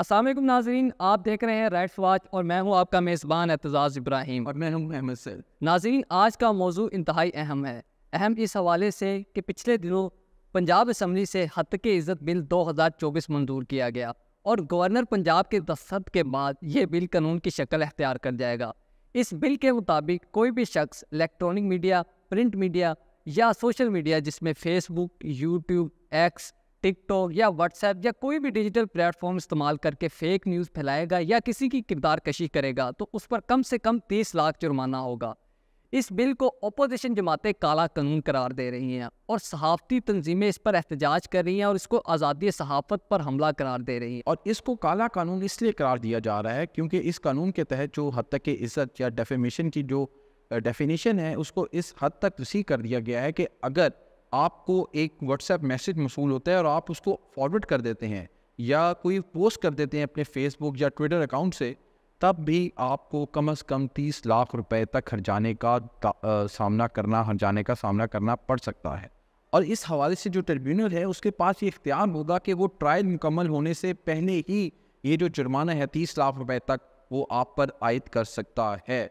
असलम नाजरीन आप देख रहे हैं रेड वॉच और मैं हूं आपका मेज़बान एतजाज़ इब्राहिम और मैं हूं अहमद सर नाजरीन आज का मौजू इंतहाई अहम है अहम इस हवाले से कि पिछले दिनों पंजाब असम्बली से हत के इज़्ज़त बिल 2024 मंजूर किया गया और गवर्नर पंजाब के दस्त के बाद यह बिल कानून की शक्ल अख्तियार कर जाएगा इस बिल के मुताबिक कोई भी शख्स इलेक्ट्रॉनिक मीडिया प्रिंट मीडिया या सोशल मीडिया जिसमें फेसबुक यूट्यूब एक्स टिकटॉक या व्हाट्सएप या कोई भी डिजिटल प्लेटफॉर्म इस्तेमाल करके फेक न्यूज़ फैलाएगा या किसी की किरदार कशी करेगा तो उस पर कम से कम तीस लाख जुर्माना होगा इस बिल को अपोजिशन जमातें काला कानून करार दे रही हैं और सहाफ़ती तंजीमें इस पर एहतजाज कर रही हैं और इसको आज़ादी सहाफ़त पर हमला करार दे रही हैं और इसको काला कानून इसलिए करार दिया जा रहा है क्योंकि इस कानून के तहत जो हद तक इज़्ज़त या डेफिनेशन की जो डेफिनेशन है उसको इस हद तक वसी कर दिया गया है कि अगर आपको एक व्हाट्सएप मैसेज मसूल होता है और आप उसको फॉरवर्ड कर देते हैं या कोई पोस्ट कर देते हैं अपने फेसबुक या ट्विटर अकाउंट से तब भी आपको कम से कम तीस लाख रुपए तक हर जाने का आ, सामना करना हर जाने का सामना करना पड़ सकता है और इस हवाले से जो ट्रिब्यूनल है उसके पास ये इख्तियार होगा कि वो ट्रायल मुकम्मल होने से पहले ही ये जो जुर्माना है तीस लाख रुपए तक वो आप पर आयद कर सकता है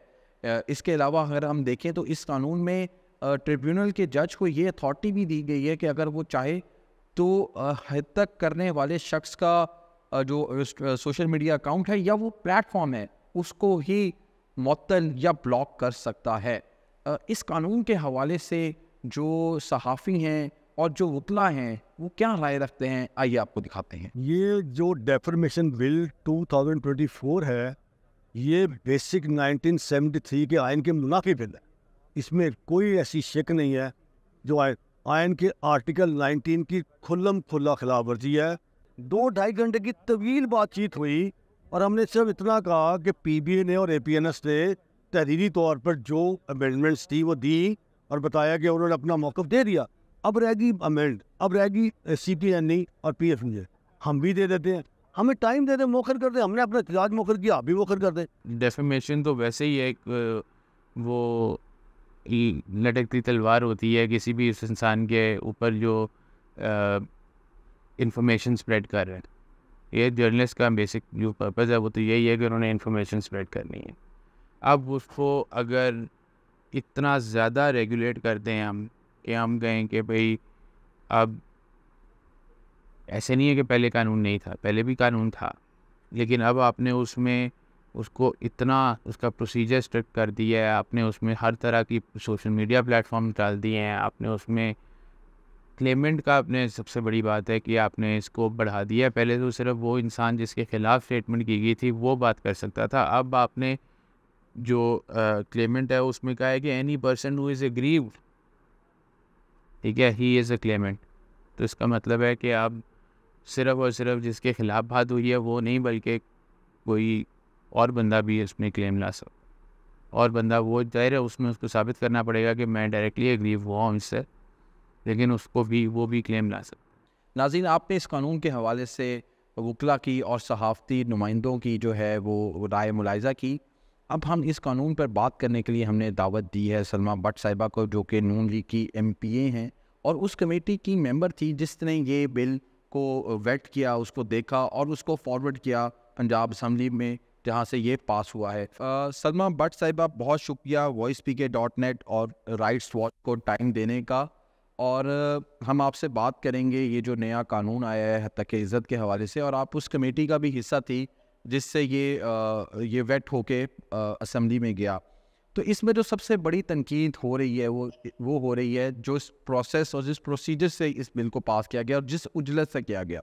इसके अलावा अगर हम देखें तो इस कानून में ट्रिब्यूनल के जज को ये अथॉरिटी भी दी गई है कि अगर वो चाहे तो हद तक करने वाले शख्स का जो सोशल मीडिया अकाउंट है या वो प्लेटफॉर्म है उसको ही मअतल या ब्लॉक कर सकता है इस कानून के हवाले से जो सहाफ़ी हैं और जो वतला हैं वो क्या राय रखते हैं आइए आपको दिखाते हैं ये जो डेफरमेशन बिल 2024 है ये बेसिक 1973 के आयन के मुनाफी बिल है इसमें कोई ऐसी शक नहीं है जो आय आयन के आर्टिकल 19 की खुल्लम खुल्ला खिलाफ वर्जी है दो ढाई घंटे की तवील बातचीत हुई और हमने सिर्फ इतना कहा कि पीबीए ने और एपीएनएस ने तहरीरी तौर पर जो अमेंडमेंट्स थी वो दी और बताया कि उन्होंने अपना मौक़ दे दिया अब रहेगी अमेंड अब रहेगी सी पी एन ई और पी एफ हम भी दे देते हैं हमें टाइम दे दें मौखर कर दें हमने अपना इतजाज मौखर किया आप भी मौखर कर दें डेफिमेशन तो वैसे ही एक वो लटकती तलवार होती है किसी भी उस इंसान के ऊपर जो इंफॉर्मेशन स्प्रेड कर रहे हैं ये जर्नलिस्ट का बेसिक जो पर्पज़ है वो तो यही है कि उन्होंने इन्फॉर्मेशन स्प्रेड करनी है अब उसको अगर इतना ज़्यादा रेगुलेट करते हैं हम कि हम कहें कि भाई अब ऐसे नहीं है कि पहले कानून नहीं था पहले भी कानून था लेकिन अब आपने उसमें उसको इतना उसका प्रोसीजर स्ट्रिक्ट कर दिया है आपने उसमें हर तरह की सोशल मीडिया प्लेटफॉर्म डाल दिए हैं आपने उसमें क्लेमेंट का आपने सबसे बड़ी बात है कि आपने इसको बढ़ा दिया पहले तो सिर्फ वो इंसान जिसके ख़िलाफ़ स्टेटमेंट की गई थी वो बात कर सकता था अब आपने जो क्लेमेंट है उसमें कहा है कि any person who is grieve ठीक है ही इज़ अ क्लेमेंट तो इसका मतलब है कि आप सिर्फ और सिर्फ जिसके ख़िलाफ़ बात हुई है वो नहीं बल्कि कोई और बंदा भी इसमें क्लेम ला सक और बंदा वो जाहिर है उसमें उसको साबित करना पड़ेगा कि मैं डायरेक्टली एग्रीव हुआ हूँ इससे लेकिन उसको भी वो भी क्लेम ला सकता नाजीन आपने इस कानून के हवाले से वकला की और सहाफ़ती नुमाइंदों की जो है वो राय मुलायजा की अब हम इस कानून पर बात करने के लिए हमने दावत दी है सलमा भट्ट साहिबा को जो कि नून लीग की एम पी ए हैं और उस कमेटी की मेंबर थी जिसने ये बिल को वेट किया उसको देखा और उसको फॉरवर्ड किया पंजाब असम्बली में जहाँ से ये पास हुआ है सलमा भट्ट साहिबा बहुत शुक्रिया voice P K dot net और राइट्स वॉच को टाइम देने का और हम आपसे बात करेंगे ये जो नया कानून आया है तक इज़्ज़त के हवाले से और आप उस कमेटी का भी हिस्सा थी जिससे ये आ, ये वेट होके असम्बली में गया तो इसमें जो सबसे बड़ी तनकीद हो रही है वो वो हो रही है जो इस प्रोसेस और जिस प्रोसीजर से इस बिल को पास किया गया और जिस उजलत से किया गया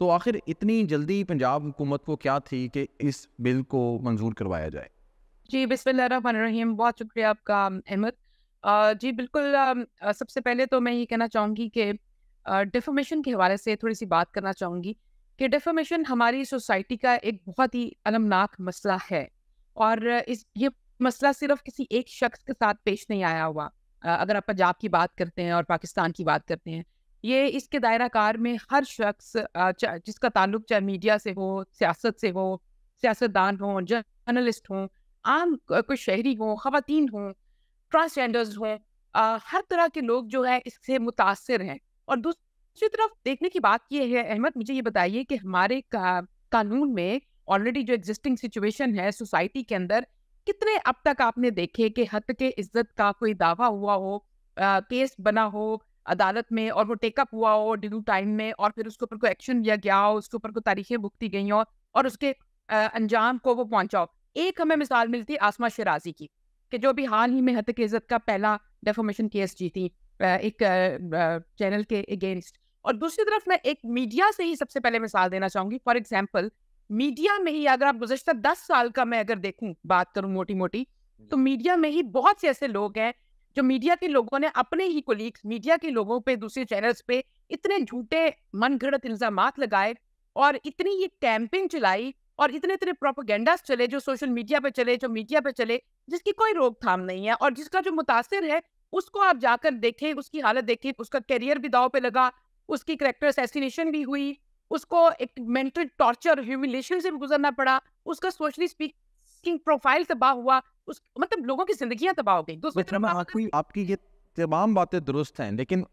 तो आखिर इतनी जल्दी पंजाब हुकूमत को क्या थी कि इस बिल को मंजूर करवाया जाए जी रहीम बहुत शुक्रिया आपका अहमद जी बिल्कुल सबसे पहले तो मैं ये कहना चाहूँगी कि डिफॉर्मेशन के हवाले से थोड़ी सी बात करना चाहूँगी कि डिफॉर्मेशन हमारी सोसाइटी का एक बहुत ही अलमनाक मसला है और इस ये मसला सिर्फ किसी एक शख्स के साथ पेश नहीं आया हुआ अगर आप पंजाब की बात करते हैं और पाकिस्तान की बात करते हैं ये इसके दायरा कार में हर शख्स जिसका ताल्लुक चाहे मीडिया से हो सियासत से हो सियासतदान हो जर्नलिस्ट हो आम कोई शहरी हो खातन हो ट्रांसजेंडर्स हो हर तरह के लोग जो है इससे मुतासर हैं और दूसरी तरफ देखने की बात यह है अहमद मुझे ये बताइए कि हमारे का, कानून में ऑलरेडी जो एग्जिस्टिंग सिचुएशन है सोसाइटी के अंदर कितने अब तक आपने देखे कि हत के इज्जत का कोई दावा हुआ हो आ, केस बना हो अदालत में और वो टेकअप हुआ हो ड्यू टाइम में और फिर उसके ऊपर कोई एक्शन लिया गया हो उसके ऊपर कोई तारीखें भुगती गई हो और उसके अंजाम को वो पहुंचाओ एक हमें मिसाल मिलती है आसमा शराजी की कि जो अभी हाल ही में के इज़्ज़त का पहला डेफोमेशन केस जीती एक चैनल के अगेंस्ट और दूसरी तरफ मैं एक मीडिया से ही सबसे पहले मिसाल देना चाहूंगी फॉर एग्जाम्पल मीडिया में ही अगर आप गुजशत दस साल का मैं अगर देखूं बात करूं मोटी मोटी तो मीडिया में ही बहुत से ऐसे लोग हैं जो मीडिया के लोगों ने अपने ही कोलीग्स मीडिया के लोगों पे दूसरे चैनल्स पे इतने झूठे मन घड़त इल्जाम लगाए और इतनी ये कैंपिंग चलाई और इतने इतने प्रोपोगेंडास चले जो सोशल मीडिया पे चले जो मीडिया पे चले जिसकी कोई रोकथाम नहीं है और जिसका जो मुतासर है उसको आप जाकर देखें उसकी हालत देखें उसका करियर भी दाव पे लगा उसकी करेक्टर असैसिनेशन भी हुई उसको एक मेंटल टॉर्चर ह्यूमिलेशन से गुजरना पड़ा उसका सोशली स्पीकिंग प्रोफाइल तबाह हुआ उस मतलब लोगों की जिंदगी तबाह हो गई आपकी आपकी ये तमाम बातें दुरुस्त हैं लेकिन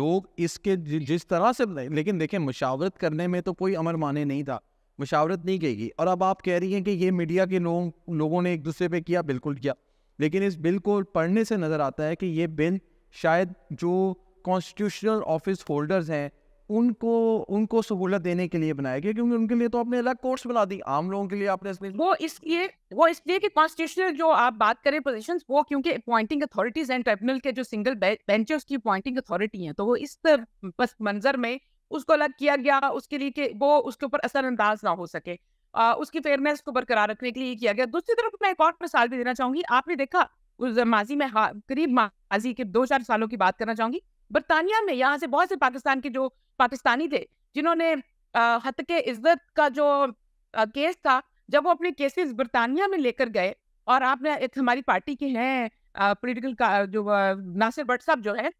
लोग इसके जिस तरह से लेकिन देखें मुशावरत करने में तो कोई अमर माने नहीं था मुशावरत नहीं गई और अब आप कह रही हैं कि ये मीडिया के लोग लोगों ने एक दूसरे पे किया बिल्कुल किया लेकिन इस बिल को पढ़ने से नज़र आता है कि ये बिल शायद जो कॉन्स्टिट्यूशनल ऑफिस होल्डर्स हैं उनको उनको सहूलत देने के लिए बनाया गया क्योंकि उनके लिए तो आपने अलग कोर्स बना दी आम लोगों के लिए आपने इसमें वो इसलिए वो इसलिए कि कॉन्स्टिट्यूशनल जो आप बात करें पोजीशंस वो क्योंकि अपॉइंटिंग अथॉरिटीज एंड ट्रिब्यूनल के जो सिंगल बेंच है उसकी अपॉइंटिंग अथॉरिटी है तो वो इस बस मंजर में उसको अलग किया गया उसके लिए कि वो उसके ऊपर असरअंदाज ना हो सके आ, उसकी फेयरनेस को बरकरार रखने के लिए किया गया दूसरी तरफ मैं एक और मिसाल भी देना चाहूंगी आपने देखा उस माजी में करीब माजी के दो चार सालों की बात करना चाहूंगी बरतानिया में यहाँ से बहुत से पाकिस्तान के जो पाकिस्तानी थे जिन्होंने हत के इज्जत का जो केस था जब वो अपने केसेस बरतानिया में लेकर गए और आपने हमारी पार्टी के हैं पॉलिटिकल जो नासिर भट्ट साहब जो है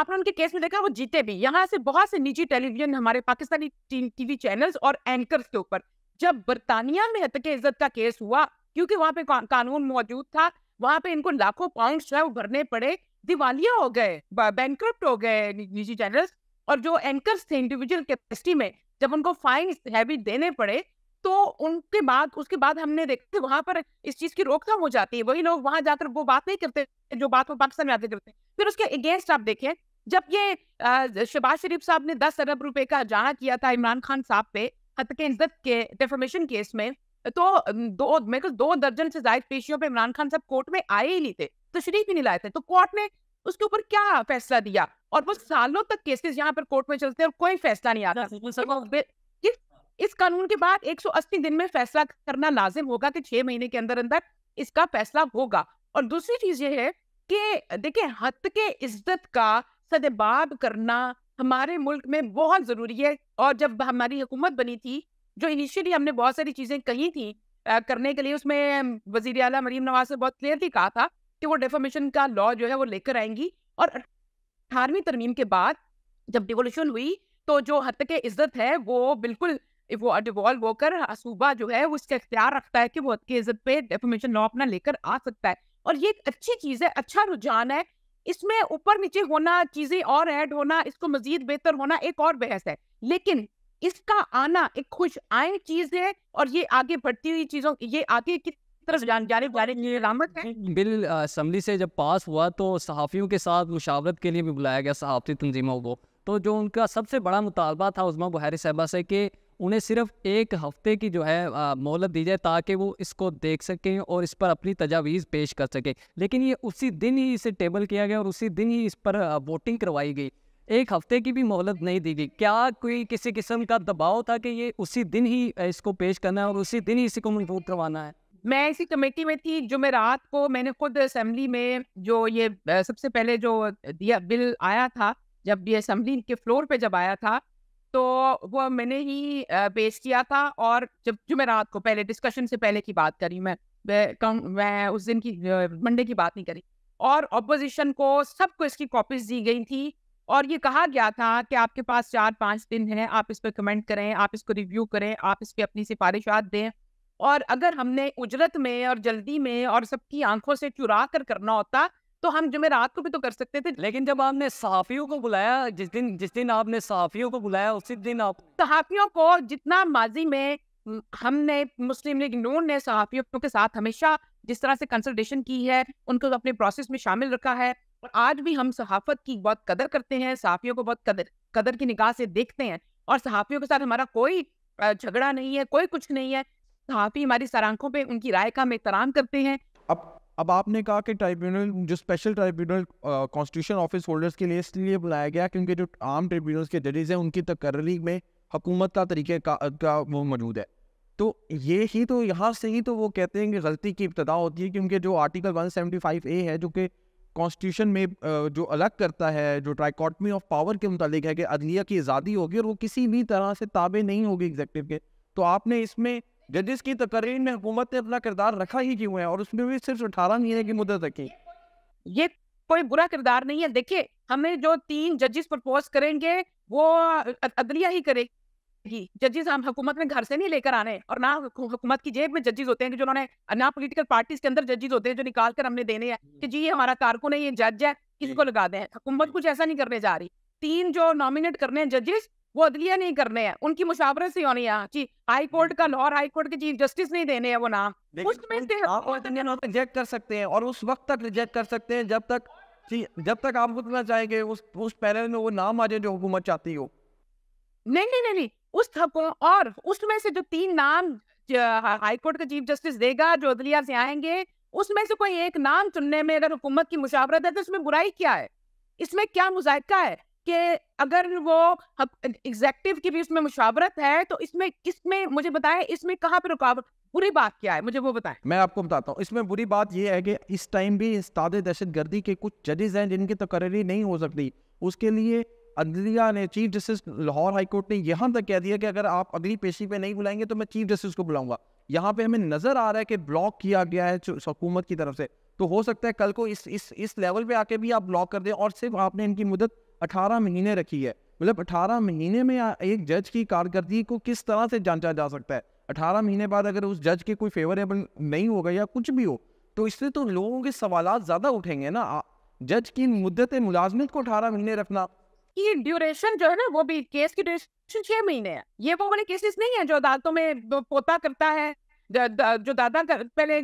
आपने उनके केस में देखा वो जीते भी यहाँ से बहुत से निजी टेलीविजन हमारे पाकिस्तानी टीवी चैनल्स और एंकर्स के ऊपर जब बरतानिया में हत के इज्जत का केस हुआ क्योंकि वहाँ पे कानून मौजूद था वहाँ पे इनको लाखों पाउंड जो है वो भरने पड़े दिवालिया हो गए बैंक हो गए निजी चैनल्स और जो एंकर्स थे इंडिविजुअल कैपेसिटी में जब उनको फाइन हैवी देने पड़े तो उनके बाद उसके बाद हमने देखा वहां पर इस चीज की रोकथाम हो जाती है वही लोग वहां जाकर वो बात नहीं करते जो बात वो पाकिस्तान में आते करते फिर उसके अगेंस्ट आप देखें जब ये शहबाज शरीफ साहब ने दस अरब रुपए का जाना किया था इमरान खान साहब पे हत के इज्जत के डेफोमेशन केस में तो दो मेरे को दो दर्जन से जायद पेशियों पर इमरान खान साहब कोर्ट में आए ही नहीं थे तो शरीफ ही नहीं लाए थे तो कोर्ट ने उसके ऊपर क्या फैसला दिया और वो सालों तक केसेस यहाँ पर कोर्ट में चलते हैं और कोई फैसला नहीं आता इस, हाँ, इस कानून के बाद 180 दिन में फैसला करना लाजिम होगा कि छह महीने के अंदर अंदर इसका फैसला होगा और दूसरी चीज ये है कि देखिए हद के इज्जत का सदबाब करना हमारे मुल्क में बहुत जरूरी है और जब हमारी हुकूमत बनी थी जो इनिशियली हमने बहुत सारी चीजें कही थी आ, करने के लिए उसमें वजीर अला मरीम नवाज ने बहुत क्लियरली कहा था कि वो डेफोमेशन का लॉ जो है वो लेकर आएंगी और अठारहवीं तरमीम के बाद जब डिवोल्यूशन हुई तो जो हद के इज्जत है वो बिल्कुल वो डिवॉल्व होकर सूबा जो है वो इसका अख्तियार रखता है कि वो हद की इज्जत पे डेफोमेशन लॉ अपना लेकर आ सकता है और ये एक अच्छी चीज है अच्छा रुझान है इसमें ऊपर नीचे होना चीजें और ऐड होना इसको मजीद बेहतर होना एक और बहस है लेकिन इसका आना एक खुश आए चीज है और ये आगे बढ़ती हुई चीजों ये आगे की बिल असम्बली से जब पास हुआ तो सहाफ़ियों के साथ मुशावरत के लिए भी बुलाया गया सहाफ़ती तंजीमों को तो जो उनका सबसे बड़ा मुतालबा था उजमा बुहारी साहबा से कि उन्हें सिर्फ एक हफ्ते की जो है मोहलत दी जाए ताकि वो इसको देख सकें और इस पर अपनी तजावीज़ पेश कर सकें लेकिन ये उसी दिन ही इसे टेबल किया गया और उसी दिन ही इस पर वोटिंग करवाई गई एक हफ्ते की भी मोहलत नहीं दी गई क्या कोई किसी किस्म का दबाव था कि ये उसी दिन ही इसको पेश करना है और उसी दिन ही इसी को मजबूत करवाना है मैं ऐसी कमेटी में थी जो मैं रात को मैंने खुद असेंबली में जो ये सबसे पहले जो दिया बिल आया था जब ये असेंबली के फ्लोर पे जब आया था तो वो मैंने ही पेश किया था और जब जो मैं रात को पहले डिस्कशन से पहले की बात करी मैं कम मैं उस दिन की मंडे की बात नहीं करी और अपोजिशन को सबको इसकी कॉपीज दी गई थी और ये कहा गया था कि आपके पास चार पाँच दिन हैं आप इस पर कमेंट करें आप इसको रिव्यू करें आप इस पर अपनी सिफारिशात दें और अगर हमने उजरत में और जल्दी में और सबकी आंखों से चुरा कर करना होता तो हम रात को भी तो कर सकते थे लेकिन जब आपने सहाफियों को बुलाया जिस दिन जिस दिन आपने सहाफियों को बुलाया उसी दिन आप सहाफियों को जितना माजी में हमने मुस्लिम लीग नून ने सहाफियों के साथ हमेशा जिस तरह से कंसल्टेशन की है उनको अपने प्रोसेस में शामिल रखा है और आज भी हम सहाफत की बहुत कदर करते हैं सहाफियों को बहुत कदर कदर की निगाह से देखते हैं और सहाफियों के साथ हमारा कोई झगड़ा नहीं है कोई कुछ नहीं है सहाफ़ी हमारी सराखों पे उनकी राय का मेहतराम करते हैं अब अब आपने कहा कि ट्राइब्यूनल जो special tribunal constitution office holders के लिए इसलिए बुलाया गया क्योंकि जो आम ट्रिब्यूनल्स के जजेज हैं उनकी तकर्री में हुकूमत का तरीके का, का वो मौजूद है तो ये ही तो यहाँ से ही तो वो कहते हैं कि गलती की इब्तदा होती है क्योंकि जो आर्टिकल फाइव ए है जो कि कॉन्स्टिट्यूशन में जो अलग करता है जो ट्राइकॉटमी ऑफ पावर के मुतालिक है कि अदलिया की आज़ादी होगी और वो किसी भी तरह से ताबे नहीं होगी एग्जेक्टिव के तो आपने इसमें जजिस की तकरीर में हुकूमत ने अपना किरदार रखा ही क्यों है और उसमें भी सिर्फ अठारह महीने की मुदत रखी ये कोई बुरा किरदार नहीं है देखिए हमें जो तीन जजिस प्रपोज करेंगे वो अदलिया ही करेगी जजिस हम हुकूमत में घर से नहीं लेकर आने और ना हुकूमत की जेब में जजिस होते हैं कि उन्होंने ना पोलिटिकल पार्टीज के अंदर जजिस होते हैं जो निकाल कर हमने देने हैं कि जी ये हमारा कारकुन है ये जज है इसको लगा दें हुकूमत कुछ ऐसा नहीं करने जा रही तीन जो नॉमिनेट करने हैं जजेस वो अदलिया नहीं करने हैं उनकी मुशावरत से होनी है कि हाई कोर्ट का और हाई कोर्ट के चीफ जस्टिस नहीं देने हैं वो नाम उसमें रिजेक्ट कर सकते हैं और उस वक्त तक रिजेक्ट कर सकते हैं जब तक जब तक आप उतना चाहेंगे उस उस पैनल में वो नाम आ जाए जो हुकूमत चाहती हो नहीं नहीं नहीं, नहीं उस और उसमें से जो तीन नाम हाई कोर्ट का चीफ जस्टिस देगा जो अदलिया से आएंगे उसमें से कोई एक नाम चुनने में अगर हुकूमत की मुशावरत है तो उसमें बुराई क्या है इसमें क्या मुजायका है कि अगर वो एग्जेक्टिव के भी उसमें मुशावरत है तो इसमें किस मुझे बताएं इसमें कहाँ पर रुकावट बुरी बात क्या है मुझे वो बताएं मैं आपको बताता हूँ इसमें बुरी बात यह है कि इस टाइम भी दहशत गर्दी के कुछ जजेज हैं जिनकी तकरीरी तो नहीं हो सकती उसके लिए अदलिया ने चीफ जस्टिस लाहौर हाईकोर्ट ने यहाँ तक कह दिया कि अगर आप अगली पेशी पे नहीं बुलाएंगे तो मैं चीफ जस्टिस को बुलाऊंगा यहाँ पे हमें नजर आ रहा है कि ब्लॉक किया गया है हुकूमत की तरफ से तो हो सकता है कल को इस इस इस लेवल पे आके भी आप ब्लॉक कर दें और सिर्फ आपने इनकी मुदत अठारह महीने रखी है मतलब अठारह महीने में एक जज की कारकर्दगी को किस तरह से जांचा जा सकता है अठारह महीने बाद अगर उस जज के कोई फेवरेबल नहीं होगा या कुछ भी हो तो इससे तो लोगों के सवाल ज़्यादा उठेंगे ना जज की मुद्दत मुलाजमत को अठारह महीने रखना ये ड्यूरेशन जो है ना वो भी केस की ड्यूरेशन छह महीने है ये वो बड़े केसेस नहीं है जो अदालतों में पोता करता है जो दादा कर, पहले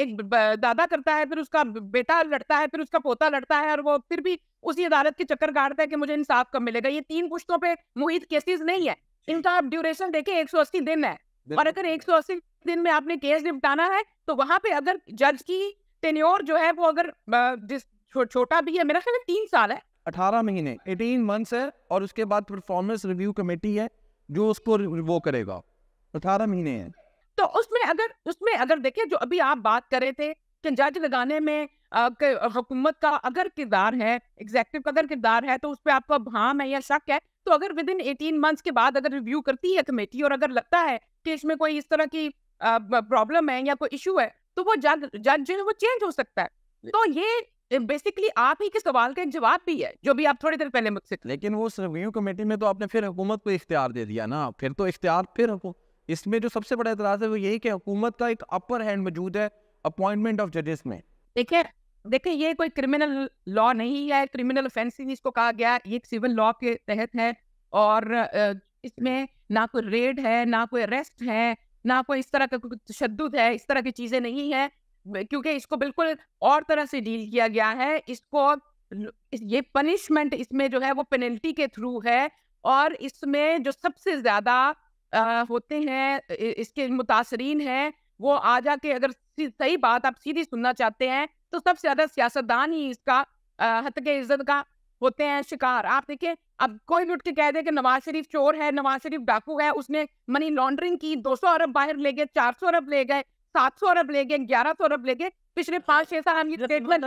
एक दादा करता है फिर उसका बेटा लड़ता है फिर उसका पोता लड़ता है और वो फिर भी उसी अदालत के चक्कर काटता है कि मुझे इंसाफ कब मिलेगा ये तीन पुश्तों पे मुहित केसेस नहीं है इनका आप ड्यूरेशन देखें एक दिन है और अगर एक दिन में आपने केस निपटाना है तो वहां पे अगर जज की टेन्योर जो है वो अगर जिस छो, छोटा भी है मेरा ख्याल तीन साल है अठारह महीने एटीन मंथ्स है और उसके बाद परफॉर्मेंस रिव्यू कमेटी है जो उसको वो करेगा अठारह महीने है तो उसमें अगर उसमें अगर देखें जो अभी आप बात कर रहे थे कि जज लगाने में हुकूमत का अगर किरदार है एग्जेक्टिव का अगर किरदार है तो उस पर आपका भाम है या शक है तो अगर विद इन एटीन मंथ्स के बाद अगर रिव्यू करती है कमेटी और अगर लगता है कि इसमें कोई इस तरह की प्रॉब्लम है या कोई इशू है तो वो जज जज जो है वो चेंज हो सकता है तो ये बेसिकली आप ही के सवाल का जवाब भी है जो भी आप थोड़ी देर पहले मुझसे लेकिन वो रिव्यू कमेटी में तो आपने फिर हुकूमत को इख्तियार दे दिया ना फिर तो इख्तियार फिर हुकूमत इसमें जो सबसे बड़ा एतराज है वो यही कि हुकूमत का एक अपर हैंड मौजूद है अपॉइंटमेंट ऑफ जजेस में देखिए देखिए ये कोई क्रिमिनल लॉ नहीं है क्रिमिनल ऑफेंस ही इसको कहा गया ये एक सिविल लॉ के तहत है और इसमें ना कोई रेड है ना कोई अरेस्ट है ना कोई इस तरह का कोई तशद है इस तरह की चीज़ें नहीं है क्योंकि इसको बिल्कुल और तरह से डील किया गया है इसको ये पनिशमेंट इसमें जो है वो पेनल्टी के थ्रू है और इसमें जो सबसे ज़्यादा होते हैं इसके मुतासरीन हैं वो आ जाके अगर सही बात आप सीधी सुनना चाहते हैं तो सबसे ज्यादा सियासतदान ही इसका हत के इज्जत का होते हैं शिकार आप देखिए अब कोई भी उठ के कह दे कि नवाज शरीफ चोर है नवाज शरीफ डाकू है उसने मनी लॉन्ड्रिंग की 200 अरब बाहर ले गए 400 अरब ले गए 700 अरब ले गए 1100 अरब ले गए पिछले पांच छह साल हम ये स्टेटमेंट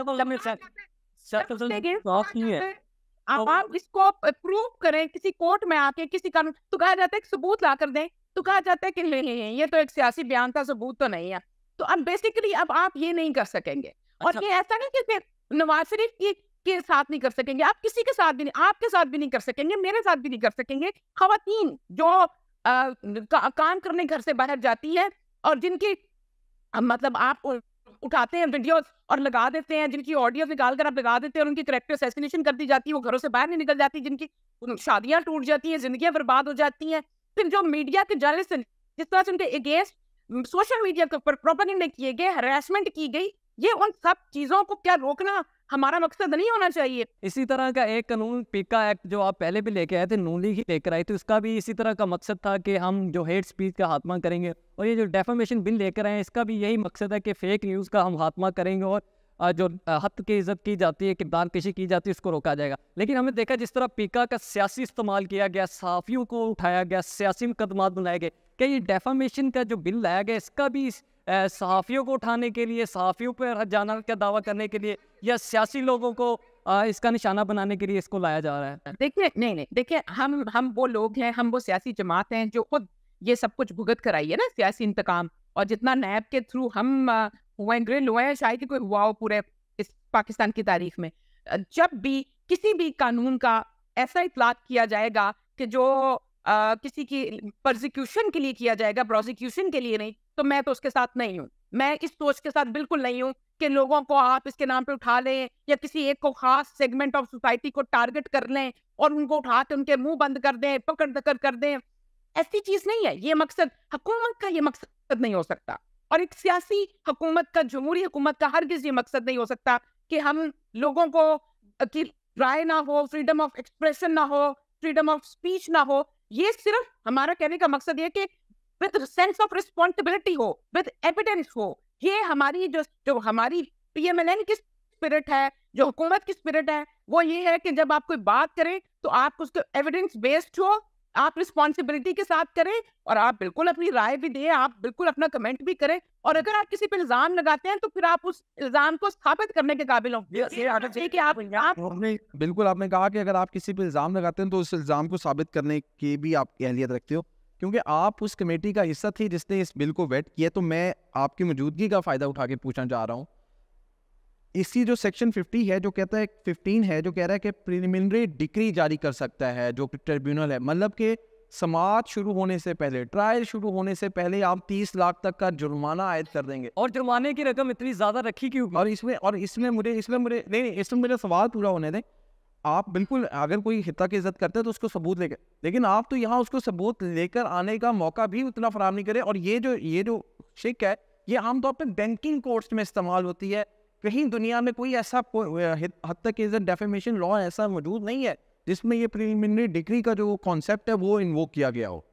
आप इसको प्रूव करें किसी कोर्ट में आके किसी कानून तो कहा जाता है सबूत ला कर दें तो कहा जाता है कि नहीं नहीं ये तो एक सियासी बयान का सबूत तो नहीं है तो अब बेसिकली अब आप ये नहीं कर सकेंगे और अच्छा। ये ऐसा नहीं कि नवाज शरीफ की के साथ नहीं कर सकेंगे आप किसी के साथ भी नहीं आपके साथ भी नहीं कर सकेंगे मेरे साथ भी नहीं कर सकेंगे खातन जो आ, का, काम करने घर से बाहर जाती है और जिनकी मतलब आप उठाते हैं वीडियो और लगा देते हैं जिनकी ऑडियो निकाल कर आप लगा देते हैं और उनकी करेक्टर असैसिनेशन कर दी जाती है वो घरों से बाहर नहीं निकल जाती जिनकी शादियां टूट जाती हैं जिंदगियां बर्बाद हो जाती हैं फिर जो मीडिया के जर्नलिस्ट जिस तरह से उनके अगेंस्ट सोशल मीडिया के ऊपर प्रोपगेंडा किए गए हरासमेंट की गई ये उन सब चीजों को क्या रोकना हमारा मकसद नहीं होना चाहिए इसी तरह का एक कानून पीका एक्ट जो आप पहले भी लेके आए थे नून लीग ही लेकर आए थे उसका भी इसी तरह का मकसद था कि हम जो हेट स्पीच का खात्मा करेंगे और ये जो डेफामेशन बिल लेकर आए हैं इसका भी यही मकसद है कि फेक न्यूज़ का हम खात्मा करेंगे और जो हद की इज्जत की जाती है किरदार किसी की जाती है उसको रोका जाएगा लेकिन हमने देखा जिस तरह पीका का सियासी इस्तेमाल किया गया सहाफ़ियों को उठाया गया सियासी मुकदमा बनाए गए क्या ये डेफामेशन का जो बिल लाया गया इसका भी सहाफ़ियों को उठाने के लिए सहाफ़ियों पर जाना का दावा करने के लिए या सियासी लोगों को आ, इसका निशाना बनाने के लिए इसको लाया जा रहा है देखिए नहीं नहीं देखिए हम हम वो लोग हैं हम वो सियासी जमात हैं जो खुद ये सब कुछ भुगत कर आई है ना सियासी इंतकाम और जितना नैब के थ्रू हम हुए ग्रिल हुए हैं शायद ही कोई हुआ हो पूरे इस पाकिस्तान की तारीख में जब भी किसी भी कानून का ऐसा इतलाक किया जाएगा कि जो आ, किसी की प्रोसिक्यूशन के लिए किया जाएगा प्रोसिक्यूशन के लिए नहीं तो मैं तो उसके साथ नहीं हूँ मैं इस सोच के साथ बिल्कुल नहीं हूँ कि लोगों को आप इसके नाम पे उठा लें या किसी एक को खास सेगमेंट ऑफ सोसाइटी को टारगेट कर लें और उनको उठा के उनके मुंह बंद कर दें पकड़ दकड़ कर दें ऐसी चीज नहीं है ये मकसद हकूमत का ये मकसद नहीं हो सकता और एक सियासी हकूमत का जमहूरी हुकूमत का हर ये मकसद नहीं हो सकता कि हम लोगों को की राय ना हो फ्रीडम ऑफ एक्सप्रेशन ना हो फ्रीडम ऑफ स्पीच ना हो ये सिर्फ हमारा कहने का मकसद ये कि विद सेंस ऑफ रिस्पॉन्सिबिलिटी हो विद एविडेंस हो ये हमारी जो जो हमारी पीएमएलएन की स्पिरिट है जो हुकूमत की स्पिरिट है वो ये है कि जब आप कोई बात करें तो आप उसको एविडेंस बेस्ड हो आप रिस्पॉन्सिबिलिटी के साथ करें और आप बिल्कुल अपनी राय भी दें आप बिल्कुल अपना कमेंट भी करें और अगर आप किसी पे इल्जाम लगाते हैं तो फिर आप उस इल्जाम को स्थापित करने के काबिल होंगे आप, आप बिल्कुल आपने कहा कि अगर आप किसी पे इल्जाम लगाते हैं तो उस इल्जाम को साबित करने की भी आप अहलियत रखते हो क्योंकि आप उस कमेटी का हिस्सा थी जिसने इस बिल को वेट किया तो मैं आपकी मौजूदगी का फायदा उठा के पूछना चाह रहा हूँ इसी जो सेक्शन 50 है जो कहता है 15 है जो कह रहा है कि प्रिलिमिनरी डिक्री जारी कर सकता है जो ट्रिब्यूनल है मतलब कि समाज शुरू होने से पहले ट्रायल शुरू होने से पहले आप तीस लाख तक का जुर्माना आयद कर देंगे और जुर्माने की रकम इतनी ज़्यादा रखी क्यों और इसमें और इसमें मुझे इसमें मुझे नहीं नहीं इसमें मेरा सवाल पूरा होने दें आप बिल्कुल अगर कोई हिता की इज्जत करते हैं तो उसको सबूत लेकर लेकिन आप तो यहाँ उसको सबूत लेकर आने का मौका भी उतना फराम नहीं करें और ये जो ये जो शिक है ये आमतौर पर बैंकिंग कोर्ट्स में इस्तेमाल होती है कहीं दुनिया में कोई ऐसा हद तक इज्जत लॉ ऐसा मौजूद नहीं है जिसमें ये प्रीलिमिनरी डिग्री का जो कॉन्सेप्ट है वो इन्वोक किया गया हो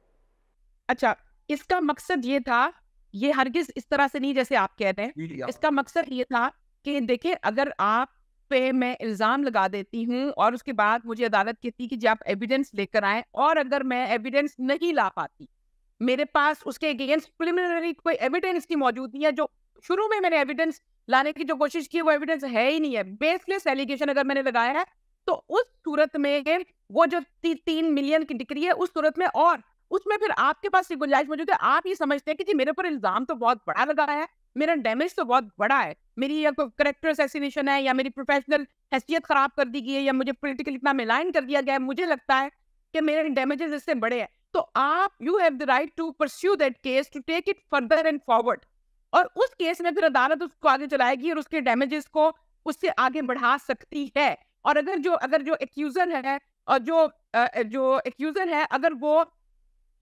अच्छा इसका मकसद ये था ये हरगिज इस तरह से नहीं जैसे आप कहते हैं इसका मकसद ये था कि देखिए अगर आप पे मैं इल्ज़ाम लगा देती हूँ और उसके बाद मुझे अदालत कहती कि जी आप एविडेंस लेकर आए और अगर मैं एविडेंस नहीं ला पाती मेरे पास उसके अगेंस्ट प्रिलिमिनरी कोई एविडेंस की मौजूदगी है जो शुरू में मैंने एविडेंस लाने की जो कोशिश की वो एविडेंस है ही नहीं है बेसलेस एलिगेशन अगर मैंने लगाया है तो उस सूरत में वो जो ती, तीन मिलियन की डिक्री है उस सूरत में और उसमें फिर आपके पास ये गुंजाइश मौजूद है आप ये समझते हैं कि जी मेरे पर इल्जाम तो बहुत बड़ा लगा है मेरा डैमेज तो बहुत बड़ा है मेरी या कोई तो करेक्टर असैसिनेशन है या मेरी प्रोफेशनल हैसियत खराब कर दी गई है या मुझे पोलिटिकल इतना मिलाइन कर दिया गया है मुझे लगता है कि मेरे डैमेजेस इससे बड़े हैं तो आप you have the right to pursue that case to take it further and forward और उस केस में फिर अदालत उसको आगे चलाएगी और उसके डैमेजेस को उससे आगे बढ़ा सकती है और अगर जो अगर जो एक्यूजर है और जो जो एक्यूजर है अगर वो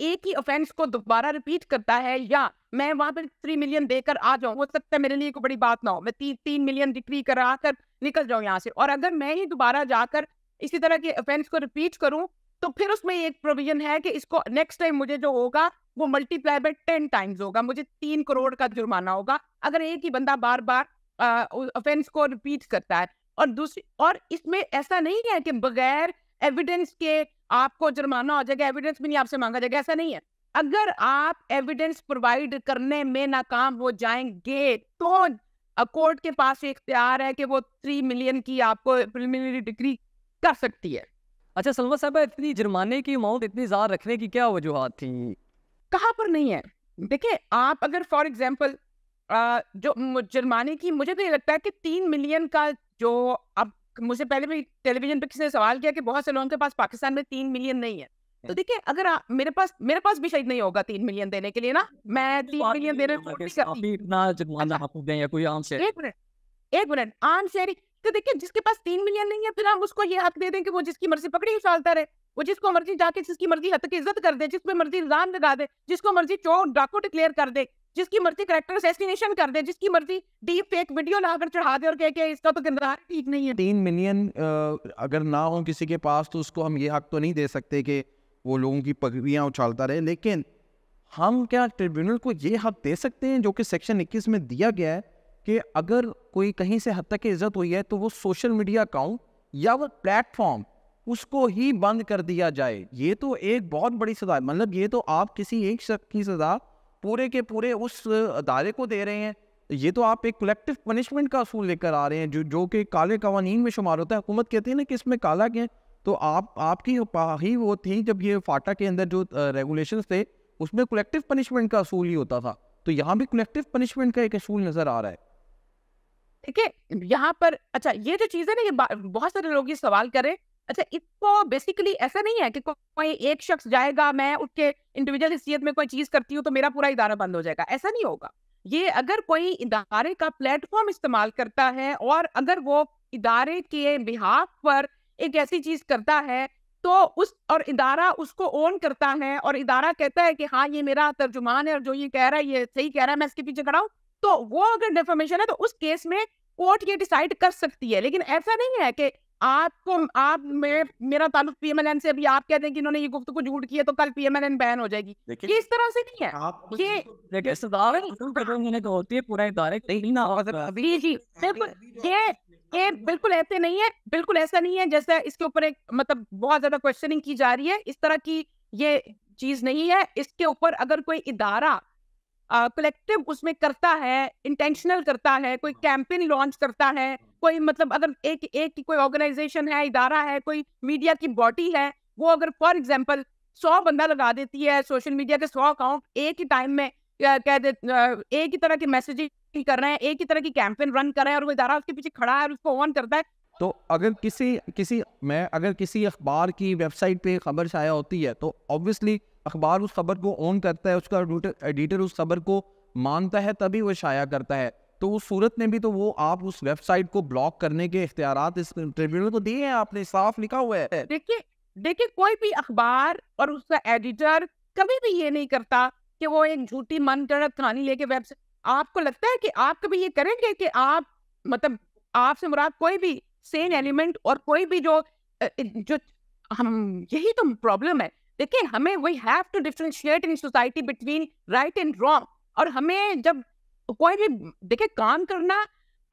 एक ही ऑफेंस को दोबारा रिपीट करता है या मैं वहां पर थ्री मिलियन देकर आ जाऊं हो सकता है मेरे लिए कोई बड़ी बात ना हो मैं तीन तीन मिलियन डिक्री करा कर निकल जाऊं यहाँ से और अगर मैं ही दोबारा जाकर इसी तरह के ऑफेंस को रिपीट करूं तो फिर उसमें एक प्रोविजन है कि इसको नेक्स्ट टाइम मुझे जो होगा वो मल्टीप्लाई बाय टेन टाइम्स होगा मुझे तीन करोड़ का जुर्माना होगा अगर एक ही बंदा बार बार ऑफेंस को रिपीट करता है और दूसरी और इसमें ऐसा नहीं है कि बगैर एविडेंस के आपको जुर्माना हो जाएगा एविडेंस भी नहीं आपसे मांगा जाएगा ऐसा नहीं है अगर आप एविडेंस प्रोवाइड करने में नाकाम हो जाएंगे तो कोर्ट के पास इख्तियार है कि वो थ्री मिलियन की आपको प्रिलिमिनरी डिग्री कर सकती है अच्छा सलमा साहब इतनी जुर्माने की अमाउंट इतनी ज्यादा रखने की क्या वजूहत थी कहाँ पर नहीं है देखिए आप अगर फॉर एग्जाम्पल जो जुर्माने की मुझे तो ये लगता है कि तीन मिलियन का जो अब मुझे पहले भी टेलीविजन पे किसी ने सवाल किया कि बहुत से लोगों के पास पाकिस्तान में तीन मिलियन नहीं है तो देखिए अगर आ, मेरे पास मेरे पास भी शायद नहीं होगा तीन मिलियन देने के लिए ना मैं तीन मिलियन दे रहे अच्छा। एक मिनट तो देखिए जिसके पास तीन मिलियन नहीं है फिर हम उसको ये हक दे दें कि वो जिसकी मर्जी पकड़ी उछालता रहे वो जिसको मर्जी जाके जिसकी मर्जी हत की इज्जत कर दे जिसमें मर्जी इल्जाम लगा दे जिसको मर्जी चोर डाकू डिक्लेयर कर दे जिसकी मर्जी करेक्टर असैसिनेशन कर दे जिसकी मर्जी डीप फेक वीडियो लाकर चढ़ा दे और कह के इसका तो किरदार ठीक नहीं है तीन मिलियन अगर ना हो किसी के पास तो उसको हम ये हक तो नहीं दे सकते कि वो लोगों की पगड़ियाँ उछालता रहे लेकिन हम क्या ट्रिब्यूनल को ये हक दे सकते हैं जो कि सेक्शन इक्कीस में दिया गया है कि अगर कोई कहीं से हद तक इज्जत हुई है तो वो सोशल मीडिया अकाउंट या वो प्लेटफॉर्म उसको ही बंद कर दिया जाए ये तो एक बहुत बड़ी सजा मतलब ये तो आप किसी एक शख्स की सजा पूरे के पूरे उस अदारे को दे रहे हैं ये तो आप एक कलेक्टिव पनिशमेंट का असूल लेकर आ रहे हैं जो जो कि काले कवानीन में शुमार होता है हुकूमत कहती है ना कि इसमें काला क्या तो आप आपकी ही वो थी जब ये फाटा के अंदर जो रेगुलेशन थे उसमें कलेक्टिव पनिशमेंट का असूल ही होता था तो यहाँ भी कलेक्टिव पनिशमेंट का एक असूल नज़र आ रहा है ठीक है यहाँ पर अच्छा ये जो चीज़ है ना ये बहुत सारे लोग ये सवाल करें अच्छा इसको बेसिकली ऐसा नहीं है कि कोई एक शख्स जाएगा मैं उसके इंडिविजुअल हिस्सियत में कोई चीज करती हूँ तो मेरा पूरा इदारा बंद हो जाएगा ऐसा नहीं होगा ये अगर कोई इदारे का प्लेटफॉर्म इस्तेमाल करता है और अगर वो इदारे के बिहाफ पर एक ऐसी चीज करता है तो उस और इदारा उसको ओन करता है और इदारा कहता है कि हाँ ये मेरा तर्जुमान है और जो ये कह रहा है ये सही कह रहा है मैं इसके पीछे खड़ा हूँ तो वो अगर डेफॉर्मेशन है तो उस केस में कोर्ट ये डिसाइड कर सकती है लेकिन ऐसा नहीं है कि आपको आप मेरे मेरा ताल्लुक पीएमएलएन से अभी आप कहते हैं कि इन्होंने ये गुप्त को झूठ किया तो कल पीएमएलएन बैन हो जाएगी ये इस तरह से नहीं है आप ये होती है पूरा इदारे नहीं ना अभी जी बिल्कुल ये ये बिल्कुल ऐसे नहीं है बिल्कुल ऐसा नहीं है जैसे इसके ऊपर एक मतलब बहुत ज्यादा क्वेश्चनिंग की जा रही है इस तरह की ये चीज नहीं है इसके ऊपर अगर कोई इदारा कलेक्टिव उसमें करता है इंटेंशनल करता है कोई हाँ। कैंपेन लॉन्च करता है हाँ। कोई मतलब अगर एक एक की कोई ऑर्गेनाइजेशन है इदारा है कोई मीडिया की बॉडी है वो अगर फॉर एग्जाम्पल सौ बंदा लगा देती है सोशल मीडिया के सौ अकाउंट एक ही टाइम में कह दे एक ही तरह के मैसेज कर रहे हैं एक ही तरह की कैंपेन रन कर रहे हैं और वो इदारा उसके पीछे खड़ा है और उसको ऑन करता है तो अगर किसी किसी मैं अगर किसी अखबार की वेबसाइट पे खबर छाया होती है तो ऑब्वियसली अखबार उस खबर को ओन करता है उसका एडिटर उस खबर को मानता है तभी वो शाया करता है तो उस सूरत में भी तो वो आप उस वेबसाइट को ब्लॉक करने के इख्तियार इस ट्रिब्यूनल को तो दिए हैं आपने साफ लिखा हुआ है देखिए देखिए कोई भी अखबार और उसका एडिटर कभी भी ये नहीं करता कि वो एक झूठी मन गणत कहानी लेके वेबसाइट आपको लगता है कि आप कभी ये करेंगे कि आप मतलब आपसे मुराद कोई भी सेम एलिमेंट और कोई भी जो जो हम यही तो प्रॉब्लम है लेकिन हमें we have to differentiate in society between right and wrong और हमें जब कोई भी देखिए काम करना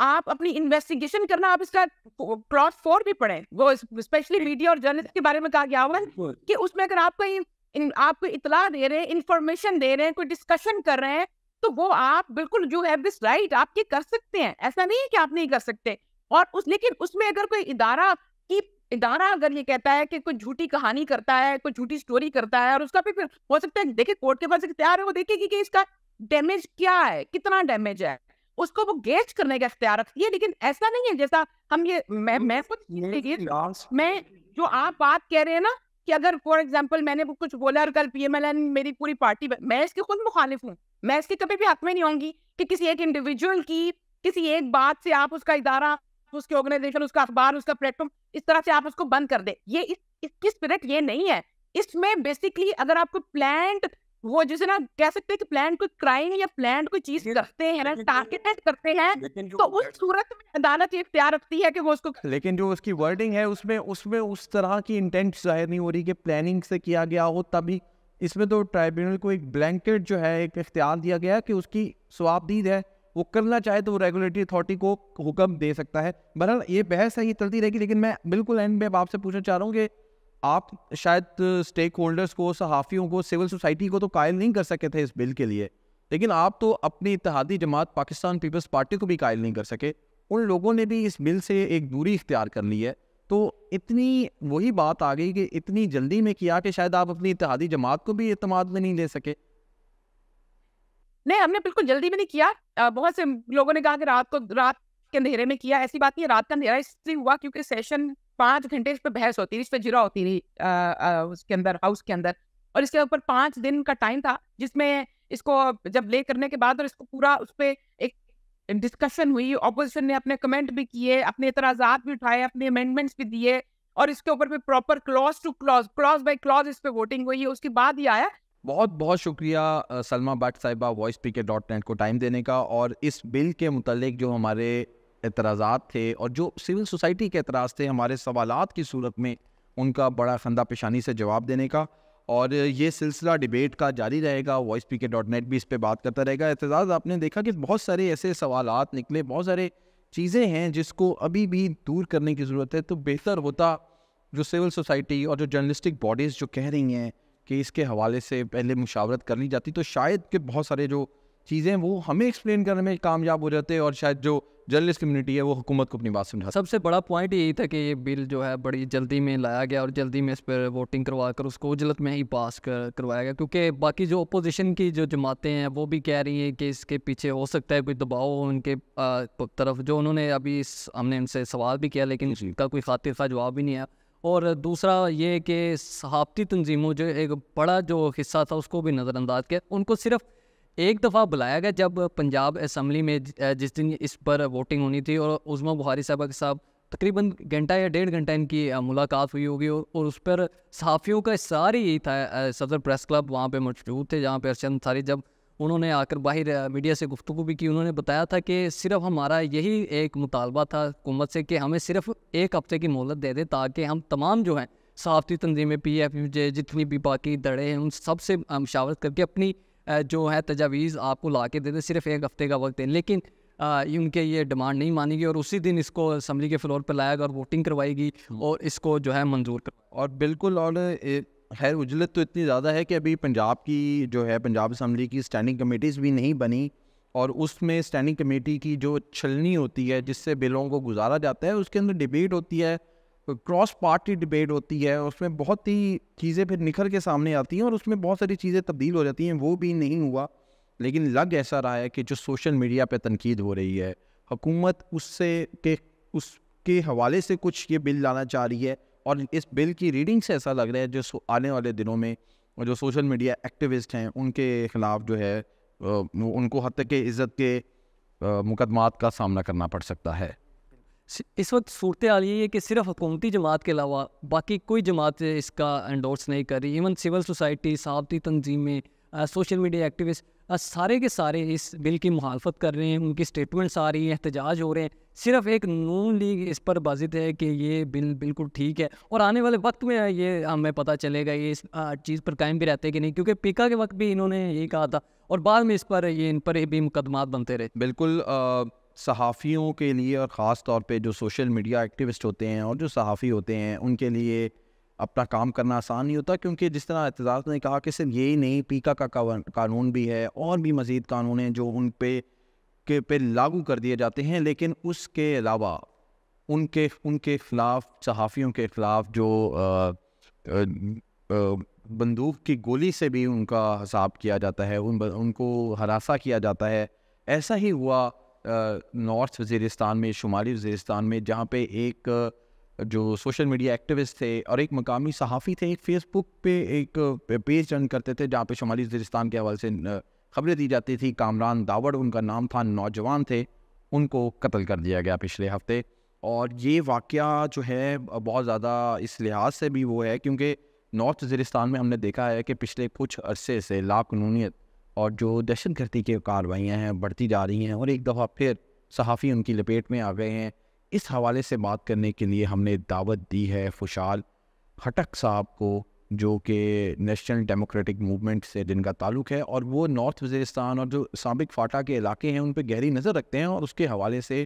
आप अपनी इन्वेस्टिगेशन करना आप इसका प्लॉट फोर भी पढ़ें वो स्पेशली मीडिया और जर्नलिस्ट के बारे में कहा गया हुआ कि उसमें अगर आप कहीं आपको इतला दे रहे हैं इंफॉर्मेशन दे रहे हैं कोई डिस्कशन कर रहे हैं तो वो आप बिल्कुल यू हैव दिस राइट आप ये कर सकते हैं ऐसा नहीं है कि आप नहीं कर सकते और उस लेकिन उसमें अगर कोई इदारा की इदारा अगर ये कहता है कि कोई झूठी कहानी करता है कोई झूठी स्टोरी करता है और उसका भी फिर हो सकता है देखिए कोर्ट के पास इख्तियार है वो देखेगी कि इसका डैमेज क्या है कितना डैमेज है उसको वो गेस्ट करने का इख्तियार रखती है लेकिन ऐसा नहीं है जैसा हम ये मैं मैं कुछ मैं जो आप बात कह रहे हैं ना कि अगर फॉर एग्जाम्पल मैंने कुछ बोला और कल पीएमएलएन मेरी पूरी पार्टी मैं इसके खुद मुखालिफ हूँ मैं इसके कभी भी हक में नहीं आऊंगी कि किसी एक इंडिविजुअल की किसी एक बात से आप उसका इदारा उसके ऑर्गेनाइजेशन उसका अखबार उसका प्लेटफॉर्म इस तरह से आप उसको बंद कर दे ये इस, इसकी स्पिरिट ये नहीं है इसमें बेसिकली अगर आपको प्लांट वो जैसे ना कह सकते हैं कि प्लान कोई क्राइम या प्लान कोई चीज करते हैं टारगेट करते हैं तो उस सूरत में अदालत ये इख्तियार रखती है कि वो उसको लेकिन जो उसकी वर्डिंग है उसमें उसमें उस तरह की इंटेंट जाहिर नहीं हो रही कि प्लानिंग से किया गया हो तभी इसमें तो ट्राइब्यूनल को एक ब्लैंकेट जो है एक इख्तियार दिया गया कि उसकी स्वाबदीद है वो करना चाहे तो वो रेगुलेटरी अथॉरिटी को हुक्म दे सकता है बहरहाल ये बहस है ये चलती रहेगी लेकिन मैं बिल्कुल एंड में आपसे पूछना चाह रहा हूँ कि आप शायद स्टेक होल्डर्स को सहाफ़ियों को सिविल सोसाइटी को तो कायल नहीं कर सके थे इस बिल के लिए लेकिन आप तो अपनी इतिहादी जमात पाकिस्तान पीपल्स पार्टी को भी कायल नहीं कर सके उन लोगों ने भी इस बिल से एक दूरी इख्तियार कर ली है तो इतनी वही बात आ गई कि इतनी जल्दी में किया कि शायद आप अपनी इतिहादी जमात को भी अतमाद में नहीं ले सके नहीं हमने बिल्कुल जल्दी में नहीं किया बहुत से लोगों ने कहा कि रात को रात के अंधेरे में किया ऐसी बात नहीं रात का अंधेरा इसलिए हुआ क्योंकि सेशन पांच घंटे इस पर बहस होती रही इस पर जिरा होती रही उसके अंदर हाउस के अंदर और इसके ऊपर पांच दिन का टाइम था जिसमें इसको जब ले करने के बाद और इसको पूरा उस पर एक डिस्कशन हुई ऑपोजिशन ने अपने कमेंट भी किए अपने इतराजात भी उठाए अपने अमेंडमेंट्स भी दिए और इसके ऊपर भी proper clause to clause clause by clause इस पे वोटिंग हुई है उसके बाद ये आया बहुत बहुत शुक्रिया सलमा भट्ट साहिबा Voice P K dot net को टाइम देने का और इस बिल के मतलब जो हमारे एतराज़ा थे और जो सिविल सोसाइटी के एतराज़ थे हमारे सवाल की सूरत में उनका बड़ा खंदा पेशानी से जवाब देने का और ये सिलसिला डिबेट का जारी रहेगा Voice P K dot net भी इस पर बात करता रहेगा एतजाज़ आपने देखा कि बहुत सारे ऐसे सवाल निकले बहुत सारे चीज़ें हैं जिसको अभी भी दूर करने की ज़रूरत है तो बेहतर होता जो सिविल सोसाइटी और जो जर्नलिस्टिक बॉडीज़ जो कह रही हैं कि इसके हवाले से पहले मुशावरत करनी जाती तो शायद कि बहुत सारे जो चीज़ें वो हमें एक्सप्लेन करने में कामयाब हो जाते हैं और शायद जो जर्नलिस्ट कम्युनिटी है वो हुकूमत को अपनी बात समझा सबसे बड़ा पॉइंट यही था कि ये बिल जो है बड़ी जल्दी में लाया गया और जल्दी में इस पर वोटिंग करवा कर उसको उजलत में ही पास कर करवाया गया क्योंकि बाकी जो अपोजिशन की जो जमातें हैं वो भी कह रही हैं कि इसके पीछे हो सकता है कोई दबाव हो उनके तरफ जो उन्होंने अभी इस हमने उनसे सवाल भी किया लेकिन उसका कोई खातिर का जवाब भी नहीं आया और दूसरा ये कि सहाफती तंजीमों जो एक बड़ा जो हिस्सा था उसको भी नज़रअंदाज किया उनको सिर्फ एक दफ़ा बुलाया गया जब पंजाब असम्बली में जिस दिन इस पर वोटिंग होनी थी और उजमा बुहारी साहब के साहब तकरीबन घंटा या डेढ़ घंटा इनकी मुलाकात हुई होगी और उस पर सहाफ़ियों का सारी ही था सदर प्रेस क्लब वहाँ पर मौजूद थे जहाँ पर अरशद अंसारी जब उन्होंने आकर बाहर मीडिया से गुफ्तु भी की उन्होंने बताया था कि सिर्फ हमारा यही एक मुतालबा था हुकूमत से कि हमें सिर्फ एक हफ्ते की मोहलत दे दें ताकि हम तमाम जो हैं सहाफ़ती तंजीमें पी एफ जे जितनी भी बाकी दड़े हैं उन सब से मशावरत करके अपनी जो है तजावीज़ आपको ला के दे दें सिर्फ एक हफ़्ते का वक्त दें लेकिन उनके ये डिमांड नहीं मानी गई और उसी दिन इसको असम्बली के फ्लोर पर लाया गया और वोटिंग करवाई गई और इसको जो है मंजूर कर और बिल्कुल और खैर उजलत तो इतनी ज़्यादा है कि अभी पंजाब की जो है पंजाब असम्बली की स्टैंडिंग कमेटीज़ भी नहीं बनी और उसमें स्टैंडिंग कमेटी की जो छलनी होती है जिससे बिलों को गुजारा जाता है उसके अंदर डिबेट होती है क्रॉस पार्टी डिबेट होती है उसमें बहुत ही चीज़ें फिर निखर के सामने आती हैं और उसमें बहुत सारी चीज़ें तब्दील हो जाती हैं वो भी नहीं हुआ लेकिन लग ऐसा रहा है कि जो सोशल मीडिया पर तनकीद हो रही है हुकूमत उससे के उसके हवाले से कुछ ये बिल लाना चाह रही है और इस बिल की रीडिंग से ऐसा लग रहा है जो आने वाले दिनों में जो सोशल मीडिया एक्टिविस्ट हैं उनके ख़िलाफ़ जो है उनको हद तक के इज़्ज़त के मुकदमात का सामना करना पड़ सकता है इस वक्त सूरत आ ये है कि सिर्फ हुकूमती जमात के अलावा बाकी कोई जमात इसका एंडोर्स नहीं कर रही इवन सिविल सोसाइटी सहाबती तंजीमें सोशल मीडिया एक्टिविस्ट सारे के सारे इस बिल की मुखालफत कर रहे हैं उनकी स्टेटमेंट्स आ रही हैं एहतजाज हो रहे हैं सिर्फ एक नून लीग इस पर बाजित है कि ये बिल बिल्कुल ठीक है और आने वाले वक्त में ये हमें पता चलेगा ये इस चीज़ पर कायम भी रहते हैं कि नहीं क्योंकि पीका के वक्त भी इन्होंने यही कहा था और बाद में इस पर ये इन पर भी मुकदमात बनते रहे बिल्कुल सहाफ़ियों के लिए और ख़ास तौर पर जो सोशल मीडिया एक्टिविस्ट होते हैं और जो सहाफ़ी होते हैं उनके लिए अपना काम करना आसान नहीं होता क्योंकि जिस तरह एतजाज़ ने कहा कि सिर्फ यही नहीं पीका का कानून भी है और भी मज़ीद कानून हैं जो उन पे के पे लागू कर दिए जाते हैं लेकिन उसके अलावा उनके उनके ख़िलाफ़ सहाफ़ियों के ख़िलाफ़ जो बंदूक की गोली से भी उनका हिसाब किया जाता है उन उनको हरासा किया जाता है ऐसा ही हुआ नॉर्थ वजीरस्तान में शुमाली वजीरस्तान में जहाँ पे एक जो सोशल मीडिया एक्टिविस्ट थे और एक मकामी सहाफ़ी थे एक फेसबुक पे एक पेज रन करते थे जहाँ पे शुमाली वजरिस्तान के हवाले से खबरें दी जाती थी कामरान दावड़ उनका नाम था नौजवान थे उनको कत्ल कर दिया गया पिछले हफ्ते और ये वाक़ जो है बहुत ज़्यादा इस लिहाज से भी वो है क्योंकि नॉर्थ वजरिस्तान में हमने देखा है कि पिछले कुछ अरसे से लाकानूनीत और जो दहशत गर्दी की कार्रवाइयाँ हैं बढ़ती जा रही हैं और एक दफ़ा फिर सहाफ़ी उनकी लपेट में आ गए हैं इस हवाले से बात करने के लिए हमने दावत दी है खुशाल खटक साहब को जो कि नेशनल डेमोक्रेटिक मूवमेंट से जिनका ताल्लुक है और वो नॉर्थ वजेस्तान और जो सबक फाटा के इलाके हैं उन पर गहरी नज़र रखते हैं और उसके हवाले से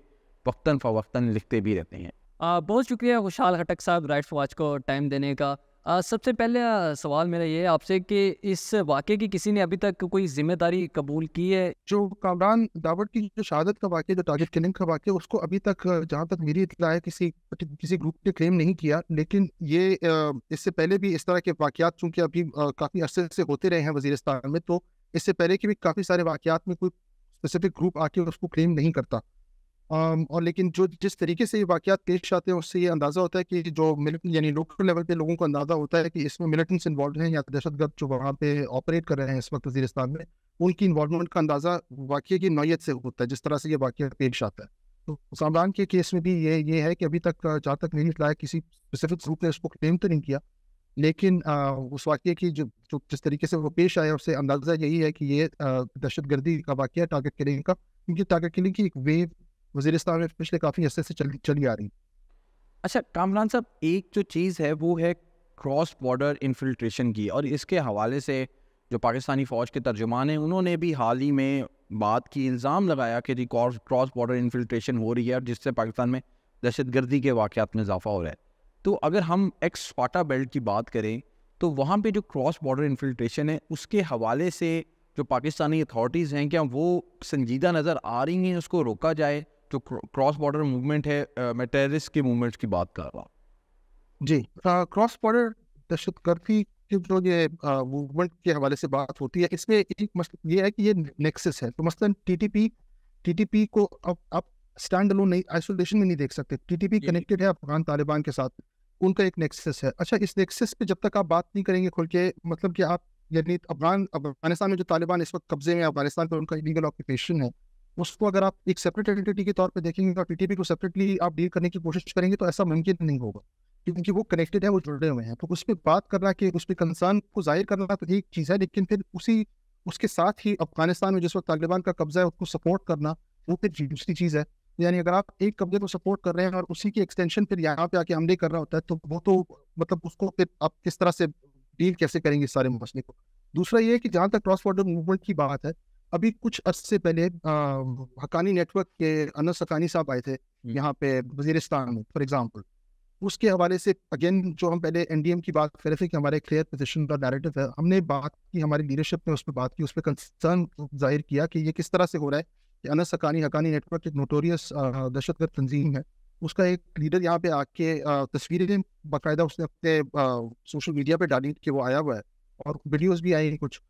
वक्ता फ़वक्ता लिखते भी रहते हैं आ, बहुत शुक्रिया खुशाल खटक साहब राइट्स वॉच को टाइम देने का आ, सबसे पहले आ, सवाल मेरा ये है आपसे कि इस वाक़े की किसी ने अभी तक कोई जिम्मेदारी कबूल की है जो कामरान दावत की जो शहादत का वाक्य जो टारगेट किलिंग का वाक्य उसको अभी तक जहाँ तक मेरी इतला है किसी किसी ग्रुप ने क्लेम नहीं किया लेकिन ये इससे पहले भी इस तरह के वाक़ात चूंकि अभी काफ़ी अरसे से होते रहे हैं वजीरस्तान में तो इससे पहले के भी काफ़ी सारे वाक़ात में कोई स्पेसिफिक ग्रुप आके उसको क्लेम नहीं करता और लेकिन जो जिस तरीके से ये वाक़ात पेश आते हैं उससे ये अंदाज़ा होता है कि जो मिलिटेंट यानी लोकल लेवल पे लोगों को अंदाज़ा होता है कि इसमें मिलिटेंट्स इन्वॉल्व हैं या दहशतगर्द जो वहाँ पे ऑपरेट कर रहे हैं इस वक्त वजीरस्तान में उनकी इन्वॉलमेंट का अंदाज़ा वाक्य की नौीयत से होता है जिस तरह से ये वाक़ पेश आता है तो सामान के केस में भी ये ये है कि अभी तक जहाँ तक मेरी इतला किसी स्पेसिफिक ग्रुप ने उसको क्लेम तो नहीं किया लेकिन आ, उस वाक्य की जो जो जिस तरीके से वो पेश आया उससे अंदाज़ा यही है कि ये दहशत गर्दी का वाक्य है टारगेट किलिंग का क्योंकि टारगेट किलिंग की एक वेव वजीरस्तान में पिछले काफ़ी अरसे से चल चली आ रही अच्छा कामरान साहब एक जो चीज़ है वो है क्रॉस बॉर्डर इन्फिल्ट्रेशन की और इसके हवाले से जो पाकिस्तानी फ़ौज के तर्जुमान हैं उन्होंने भी हाल ही में बात की इल्ज़ाम लगाया कि जी क्रॉस बॉर्डर इन्फिल्ट्रेशन हो रही है और जिससे पाकिस्तान में दहशत गर्दी के वाक़ात में इजाफा हो रहा है तो अगर हम एक्स फाटा बेल्ट की बात करें तो वहाँ पे जो क्रॉस बॉर्डर इन्फिल्ट्रेशन है उसके हवाले से जो पाकिस्तानी अथॉरिटीज़ हैं क्या वो संजीदा नज़र आ रही हैं उसको रोका जाए जो क्रॉस बॉर्डर मूवमेंट है मैं टेररिस्ट के मूवमेंट की बात कर रहा हूँ जी क्रॉस बॉर्डर दहशतगर्दी के जो ये मूवमेंट के हवाले से बात होती है इसमें एक मसला ये है कि ये नेक्सेस है तो मसलन टीटीपी टीटीपी को अब आप स्टैंड अलोन नहीं आइसोलेशन में नहीं देख सकते टीटीपी कनेक्टेड है अफगान तालिबान के साथ उनका एक नेक्सेस है अच्छा इस नेक्सेस पे जब तक आप बात नहीं करेंगे खुल के मतलब कि आप यानी अफगान अफगानिस्तान में जो तालिबान इस वक्त कब्जे में अफगानिस्तान पर उनका इलीगल ऑक्यूपेशन है उसको अगर आप एक सेपरेट एंटिटी के तौर पर देखेंगे पीटीपी तो को सेपरेटली आप डील करने की कोशिश करेंगे तो ऐसा मुमकिन नहीं होगा क्योंकि वो कनेक्टेड है वो जुड़े हुए हैं तो उस पर बात करना कि उस पर कंसर्न को जाहिर करना तो एक चीज़ है लेकिन फिर उसी उसके साथ ही अफगानिस्तान में जिस वक्त तालिबान का कब्जा है उसको सपोर्ट करना वो फिर दूसरी चीज़ है यानी अगर आप एक कब्जे को सपोर्ट कर रहे हैं और उसी की एक्सटेंशन फिर यहाँ पे आके हमले कर रहा होता है तो वो तो मतलब उसको फिर आप किस तरह से डील कैसे करेंगे सारे मसले को दूसरा ये है कि जहाँ तक क्रॉस बॉर्डर मूवमेंट की बात है अभी कुछ अर्से पहले हकानी नेटवर्क के अनस हकानी साहब आए थे यहाँ पे वजीरिस्तान में फॉर एग्जाम्पल उसके हवाले से अगेन जो हम पहले एनडीएम की बात कर रहे थे कि हमारे क्लियर पोजिशन का नैरेटिव है हमने बात की हमारी लीडरशिप ने उस पर बात की उस पर कंसर्न जाहिर किया कि ये किस तरह से हो रहा है कि अनस हकानी हकानी नेटवर्क एक नोटोरियस दहशतगर्द तंजीम है उसका एक लीडर यहाँ पे आके तस्वीरें बाकायदा उसने अपने सोशल मीडिया पे डाली कि वो आया हुआ है और वीडियोज भी आई कुछ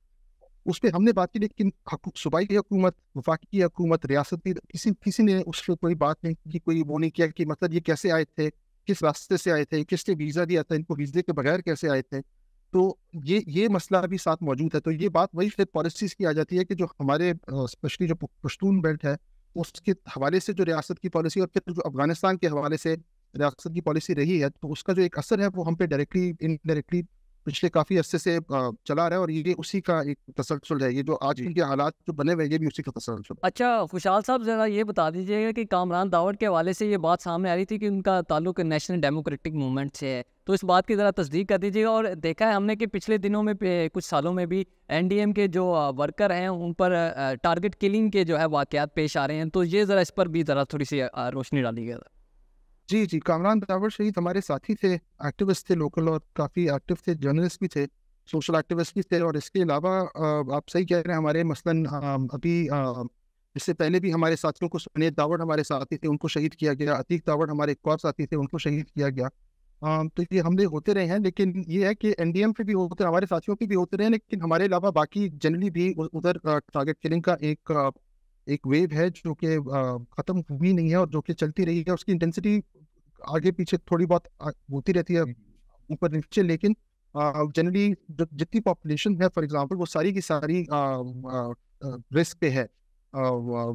उस पर हमने बात की लेकिन सूबाई की हुकूमत वफाक की हुकूमत रियासत की किसी किसी ने उस पर कोई बात नहीं की कोई वो नहीं किया कि मतलब ये कैसे आए थे किस रास्ते से आए थे किसने वीज़ा दिया था इनको वीज़े के बगैर कैसे आए थे तो ये ये मसला भी साथ मौजूद है तो ये बात वही फिर पॉलिसीज़ की आ जाती है कि जो हमारे स्पेशली जो पश्तून बेल्ट है उसके हवाले से जो रियासत की पॉलिसी और फिर जो अफगानिस्तान के हवाले से रियासत की पॉलिसी रही है तो उसका जो एक असर है वो हम पे डायरेक्टली इनडायरेक्टली पिछले काफ़ी अरसे से चला रहा है और ये उसी का एक तसलसल है ये जो आज के हालात जो बने हुए ये भी उसी का तसलसल अच्छा खुशहाल साहब ज़रा ये बता दीजिएगा कि कामरान दावड़ के हवाले से ये बात सामने आ रही थी कि उनका ताल्लुक नेशनल डेमोक्रेटिक मूवमेंट से है तो इस बात की ज़रा तस्दीक कर दीजिएगा और देखा है हमने कि पिछले दिनों में कुछ सालों में भी एन के जो वर्कर हैं उन पर टारगेट किलिंग के जो है वाक़त पेश आ रहे हैं तो ये ज़रा इस पर भी ज़रा थोड़ी सी रोशनी डाली गई जी जी कामरान दावर शहीद हमारे साथी थे एक्टिविस्ट थे लोकल और काफ़ी एक्टिव थे जर्नलिस्ट भी थे सोशल एक्टिविस्ट भी थे और इसके अलावा आप सही कह रहे हैं हमारे मसलन अभी इससे पहले भी हमारे साथियों को सुनेत दावड़ हमारे साथी थे उनको शहीद किया गया अतीक दावड़ हमारे एक और साथी थे उनको शहीद किया गया तो ये हमले होते रहे हैं लेकिन ये है कि एम पे भी होते हमारे साथियों पे भी होते रहे हैं लेकिन हमारे अलावा बाकी जनरली भी उधर टारगेट किलिंग का एक एक वेव है जो कि ख़त्म हुई नहीं है और जो कि चलती रही है उसकी इंटेंसिटी आगे पीछे थोड़ी बहुत होती रहती है हम्म। ऊपर नीचे लेकिन जनरली जो जितनी पॉपुलेशन है फॉर एग्जांपल वो सारी की सारी आ, आ, आ, रिस्क पे है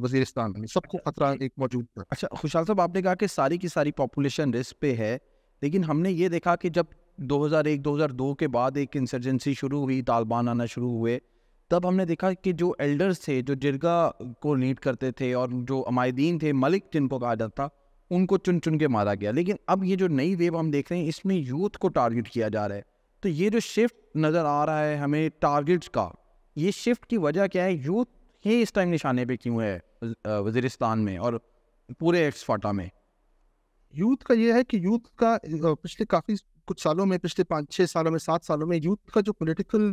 वजीरिस्तान में सबको खतरा एक मौजूद है अच्छा खुशहाल साहब आपने कहा कि सारी की सारी पॉपुलेशन रिस्क पे है लेकिन हमने ये देखा कि जब 2001 2002 के बाद एक इंसर्जेंसी शुरू हुई तालिबान आना शुरू हुए तब हमने देखा कि जो एल्डर्स थे जो जिरगा को लीड करते थे और जो अमायदीन थे मलिक जिनको कहा जाता था उनको चुन चुन के मारा गया लेकिन अब ये जो नई वेव हम देख रहे हैं इसमें यूथ को टारगेट किया जा रहा है तो ये जो शिफ्ट नज़र आ रहा है हमें टारगेट्स का ये शिफ्ट की वजह क्या है यूथ ही इस टाइम निशाने पे क्यों है वजीरस्तान में और पूरे एक्सफाटा में यूथ का ये है कि यूथ का पिछले काफ़ी कुछ सालों में पिछले पाँच छः सालों में सात सालों में यूथ का जो पॉलिटिकल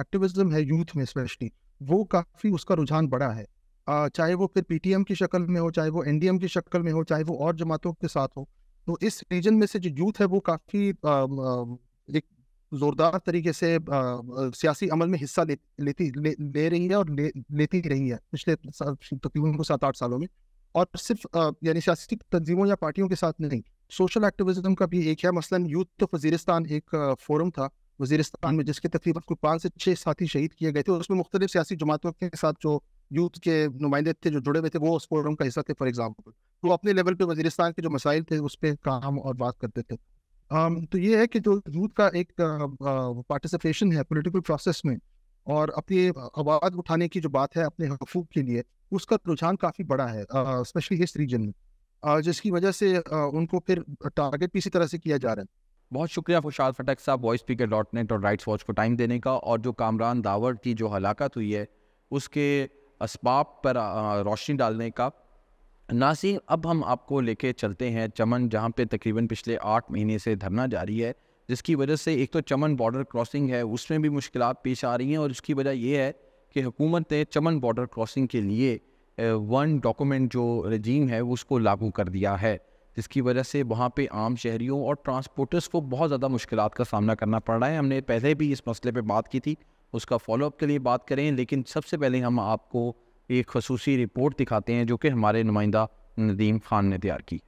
एक्टिविज्म है यूथ में स्पेशली वो काफ़ी उसका रुझान बढ़ा है चाहे वो फिर पीटीएम की शक्ल में हो चाहे वो एनडीएम की शक्ल में हो चाहे वो और जमातों के साथ हो तो इस रीजन में से जो यूथ है वो काफ़ी एक जोरदार तरीके से सियासी अमल में हिस्सा ले, लेती ले, ले रही है और ले, लेती रही है पिछले तकरीबन को सात आठ सालों में और सिर्फ यानी सियासी तंजीमों या पार्टियों के साथ नहीं सोशल एक्टिविज्म का भी एक है मसलन यूथ तो वजीरस्तान एक फोरम था वजीरस्तान में जिसके तकरीबन कोई पाँच से छः साथी शहीद किए गए थे उसमें मुख्तलिफ सियासी जमातों के साथ जो यूथ के नुमाइंदे थे जो जुड़े हुए थे वो उस फोरम का हिस्सा थे फॉर एग्जाम्पल तो अपने लेवल पे वजीरस्तान के जो मसाइल थे उस पर काम और बात करते थे um, तो ये है कि जो यूथ का एक पार्टिसिपेशन है पोलिटिकल प्रोसेस में और अपनी आवाज़ उठाने की जो बात है अपने हकूक के लिए उसका रुझान काफ़ी बड़ा है स्पेशली इस रीजन में uh, जिसकी वजह से uh, उनको फिर टारगेट भी इसी तरह से किया जा रहा है बहुत शुक्रिया खुशाल फटक साहब वॉइस स्पीकर डॉट नेट और राइट्स वॉच को टाइम देने का और जो कामरान दावर की जो हलाकत हुई है उसके इसबाब पर रोशनी डालने का नासिर अब हम आपको लेके चलते हैं चमन जहाँ पे तकरीबन पिछले आठ महीने से धरना जारी है जिसकी वजह से एक तो चमन बॉर्डर क्रॉसिंग है उसमें भी मुश्किल पेश आ रही हैं और उसकी वजह यह है कि हुकूमत ने चमन बॉर्डर क्रॉसिंग के लिए वन डॉक्यूमेंट जो रजीम है उसको लागू कर दिया है जिसकी वजह से वहाँ पे आम शहरीों और ट्रांसपोर्टर्स को बहुत ज़्यादा मुश्किल का सामना करना पड़ रहा है हमने पहले भी इस मसले पर बात की थी उसका फॉलोअप के लिए बात करें लेकिन सबसे पहले हम आपको एक खसूस रिपोर्ट दिखाते हैं जो कि हमारे नुमाइंदा नदीम खान ने तैयार की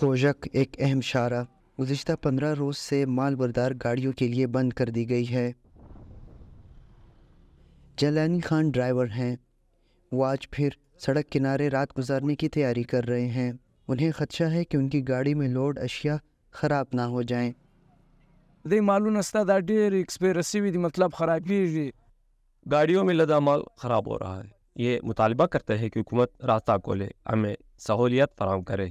कोजक एक अहम शारा गुजशत पंद्रह रोज़ से माल बरदार गाड़ियों के लिए बंद कर दी गई है जलानी खान ड्राइवर हैं वो आज फिर सड़क किनारे रात गुजारने की तैयारी कर रहे हैं उन्हें खदशा है कि उनकी गाड़ी में लोड अशिया ख़राब ना हो जाएं। دې مالونه ستا دا ډېر ایکسپایر شوي دي مطلب خرابېږي गाड़ियों में लदा माल ख़राब हो रहा है ये मुतालबा करते हैं कि हुकूमत रास्ता खोले हमें सहूलियत फराम करे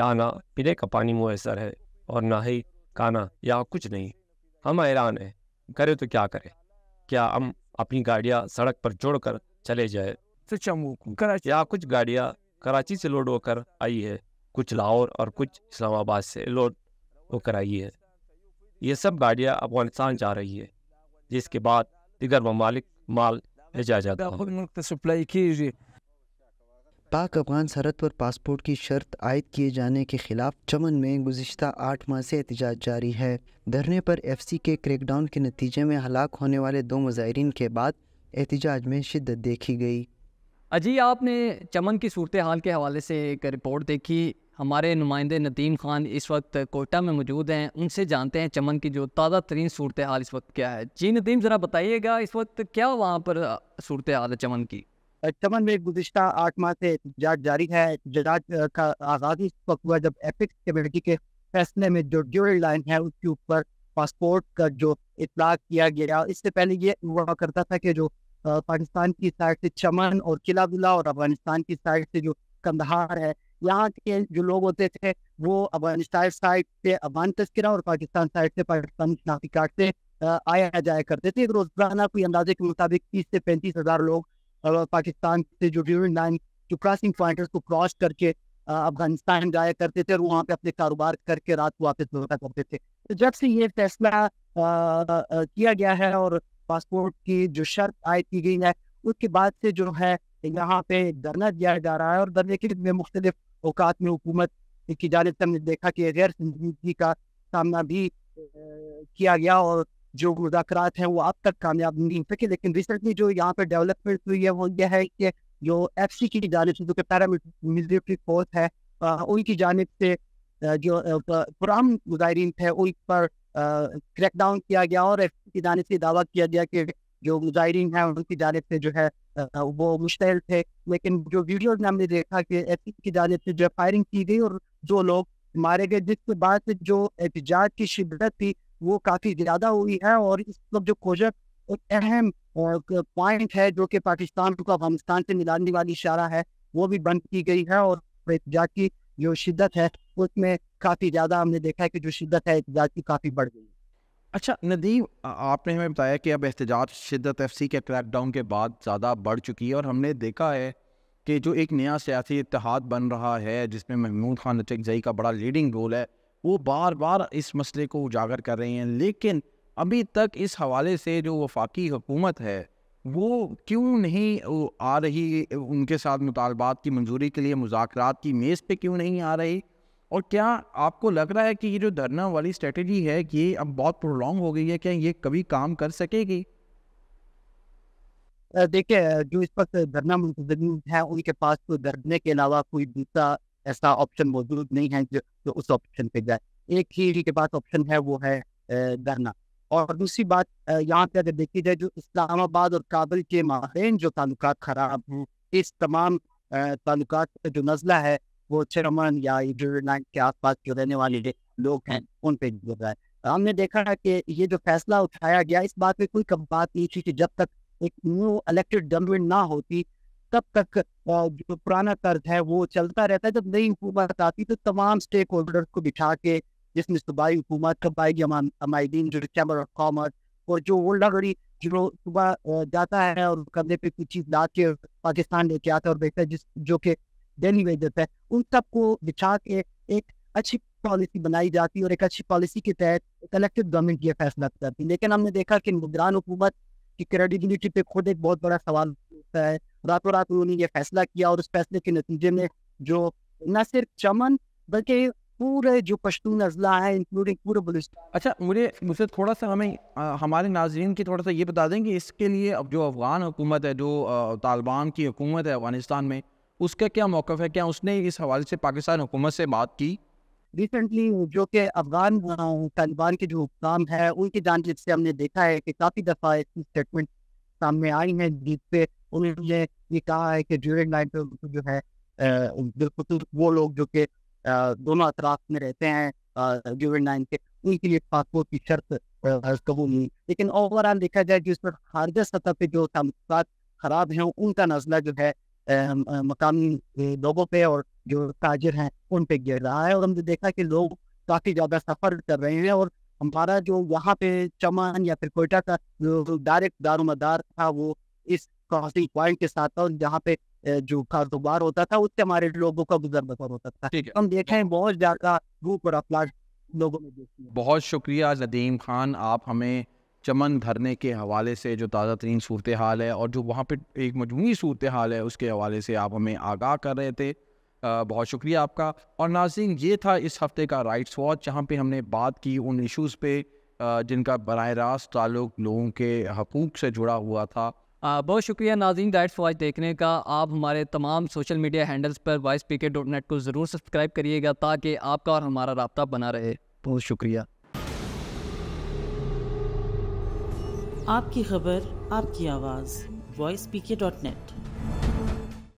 यहाँ ना पीने का पानी मुयसर है और ना ही खाना यहाँ कुछ नहीं हम हैरान हैं करे तो क्या करें क्या हम अपनी गाड़ियाँ सड़क पर जोड़कर चले जाए कराची यहाँ कुछ गाड़ियाँ कराची से लोड होकर आई है कुछ लाहौर और कुछ इस्लामाबाद से लोड होकर आई है ये सब गाड़ियाँ अफगानिस्तान जा रही है जिसके बाद दिगर ममालिक माल भेजा जाता है पाक अफगान सरहद पर पासपोर्ट की शर्त आयद किए जाने के खिलाफ चमन में गुजशत आठ माह से एहतजाज जारी है धरने पर एफ सी के क्रैकडाउन के नतीजे में हलाक होने वाले दो मुजाहरीन के बाद एहतजाज में शिदत देखी गई अजी आपने चमन की सूरत हाल के हवाले से एक रिपोर्ट देखी हमारे नुमाइंदे नदीम खान इस वक्त कोटा में मौजूद हैं उनसे जानते हैं चमन की जो ताज़ा तरीन सूरत हाल इस वक्त क्या है जी नदीम ज़रा बताइएगा इस वक्त क्या वहाँ पर सूरत हाल है चमन की चमन में गुजशत आठ माह से एहतजाज जारी है एहतजाज का आगाज इस वक्त हुआ जब एपिक्स कमेटी के फैसले में जो ड्यूल लाइन है उसके ऊपर पासपोर्ट का जो इतलाक किया गया इससे पहले ये हुआ करता था कि जो पाकिस्तान की साइड से चमन और किला और अफगानिस्तान की साइड से जो कंदहार है यहाँ के जो लोग होते थे वो अफगानिस्तान साइड से अफगान तस्करा और पाकिस्तान साइड से पाकिस्तान नाफी कार्ड से आया जाया करते थे रोजाना कोई अंदाजे के मुताबिक तीस से पैंतीस हजार लोग पाकिस्तान से जो ड्यूरिंग लाइन जो क्रॉसिंग पॉइंटर्स को क्रॉस करके अफगानिस्तान जाया करते थे और वहाँ पे अपने कारोबार करके रात को वापस लौटा करते थे तो जब से ये फैसला किया गया है और पासपोर्ट की जो शर्त आयद की गई है उसके बाद से जो है यहाँ पे धरना दिया जा रहा है और धरने के लिए मुख्तलिफ अवकात में हुकूमत की जानब से हमने देखा कि गैर संजीदगी का सामना भी किया गया और जो मुजाकर हैं वो अब तक कामयाब नहीं सके लेकिन रिसेंटली जो यहाँ पे डेवलपमेंट हुई है वो यह है कि जो एफ सी की जानब से जो कि पैरामिलिट्री फोर्स है उनकी जानब से जो पुरान मुजाहरीन थे उन पर क्रैकडाउन किया गया और एफ सी की जानब से दावा किया गया कि जो मुजाहरीन है उनकी जानब से जो है वो मुश्तैल थे लेकिन जो वीडियो ने हमने देखा कि एफ की जानब से जो फायरिंग की गई और जो लोग मारे गए जिसके बाद से जो एहतजाज की शिद्दत थी वो काफ़ी ज़्यादा हुई है और इस वक्त जो खोजक एक अहम पॉइंट है जो कि पाकिस्तान को अफगानिस्तान से मिलाने वाली इशारा है वो भी बंद की गई है और एहतजाज की जो शिद्दत है उसमें काफ़ी ज़्यादा हमने देखा है कि जो शिद्दत है एहतजाज की काफ़ी बढ़ गई है अच्छा नदीम आपने हमें बताया कि अब एहतजाज शिदत एफ सी के क्रैकडाउन के बाद ज़्यादा बढ़ चुकी है और हमने देखा है कि जो एक नया सियासी इतिहाद बन रहा है जिसमें महमूद खान जई का बड़ा लीडिंग रोल है वो बार बार इस मसले को उजागर कर रहे हैं लेकिन अभी तक इस हवाले से जो वफाकी हुकूमत है वो क्यों नहीं आ रही उनके साथ मुतालबात की मंजूरी के लिए मुजाकर की मेज़ पर क्यों नहीं आ रही और क्या आपको लग रहा है कि ये जो धरना वाली स्ट्रेटेजी है ये अब बहुत प्रोलॉन्ग हो गई है क्या ये कभी काम कर सकेगी देखिए जो इस वक्त धरना मुंतजमी है उनके पास तो धरने के अलावा कोई दूसरा ऐसा ऑप्शन मौजूद नहीं है जो, जो उस ऑप्शन पे जाए एक ही के पास ऑप्शन है वो है धरना और दूसरी बात यहाँ पे अगर देखी जाए जो इस्लामाबाद और काबिल के माबेन जो ताल्लुक खराब हैं इस तमाम ताल्लुक जो नजला है वो चेरमन या नाइट के आस पास जो रहने वाले लोग हैं उन पे गुजर है हमने देखा है कि ये जो फैसला उठाया गया इस बात पे कोई कम बात नहीं थी कि जब तक एक न्यू इलेक्टेड गवर्नमेंट ना होती तब तक जो पुराना कर्ज है वो चलता रहता है जब नई हुकूमत आती तो तमाम स्टेक होल्डर्स को बिठा के जिसमें सूबाई हुकूमत कबाई अमायदीन जो चैम्बर ऑफ कॉमर्स और जो वो लगड़ी जो सुबह जाता है और कंधे पे कुछ चीज ला के पाकिस्तान लेके आता है और देखता है जिस जो कि दिल्ली भेज देता है उन सबको बिछा के एक अच्छी पॉलिसी बनाई जाती है और एक अच्छी पॉलिसी के तहत कलेक्टिव गवर्नमेंट ये फैसला करती है लेकिन हमने देखा कि निगरान हुकूमत की क्रेडिबिलिटी पे खुद एक बहुत बड़ा सवाल उठता है रातों रात उन्होंने ये फैसला किया और उस फैसले के नतीजे में जो न सिर्फ चमन बल्कि पूरे जो पश्तून अजला है इंक्लूडिंग पूरे बलूचिस्तान अच्छा मुझे मुझे थोड़ा सा हमें आ, हमारे नाजरन की थोड़ा सा ये बता दें कि इसके लिए अब जो अफ़गान हुकूमत है जो तालिबान की हुकूमत है अफगानिस्तान में उसका क्या मौकफ है क्या उसने इस हवाले से पाकिस्तान हुकूमत से बात की रिसेंटली जो कि अफगान तालिबान के जो हुकाम है उनकी जानब से हमने देखा है कि काफ़ी दफ़ा ऐसी स्टेटमेंट सामने आई हैं जिससे उन्होंने ये कहा है कि ड्यूरिंग नाइट जो है बिल्कुल वो लोग जो कि दोनों अतराफ में रहते हैं ड्यूरिंग नाइट के उनके लिए पासपोर्ट की शर्त कबूल नहीं लेकिन ओवरऑल देखा जाए कि उस पर खारजा सतह पर जो तमकात खराब हैं उनका नजला जो है मकामी लोगों पे और जो ताजर हैं उन पे गिर रहा है और हमने देखा कि लोग काफ़ी ज़्यादा सफ़र कर रहे हैं और हमारा जो वहाँ पे चमान या फिर कोयटा का जो डायरेक्ट दारोमदार था वो इस क्रॉसिंग पॉइंट के साथ था और जहाँ पे जो कारोबार होता था उससे हमारे लोगों का गुजर बसर होता था हम देखे बहुत ज्यादा रूप और अपलाट लोगों में बहुत शुक्रिया नदीम खान आप हमें चमन धरने के हवाले से जो ताज़ा तरीन सूरत हाल है और जो वहाँ पर एक मजमू सूरत हाल है उसके हवाले से आप हमें आगाह कर रहे थे बहुत शुक्रिया आपका और नाजिन ये था इस हफ़्ते का राइट्स वॉच जहाँ पर हमने बात की उन इशूज़ पर जिनका बर रास्त ताल्लुक लोगों के हकूक़ से जुड़ा हुआ था आ, बहुत शुक्रिया नाजीन राइट्स वॉच देखने का आप हमारे तमाम सोशल मीडिया हैंडल्स पर Voice P K dot net को ज़रूर सब्सक्राइब करिएगा ताकि आपका और हमारा रबता बना रहे बहुत शुक्रिया आपकी खबर आपकी आवाज़ Voice P K dot net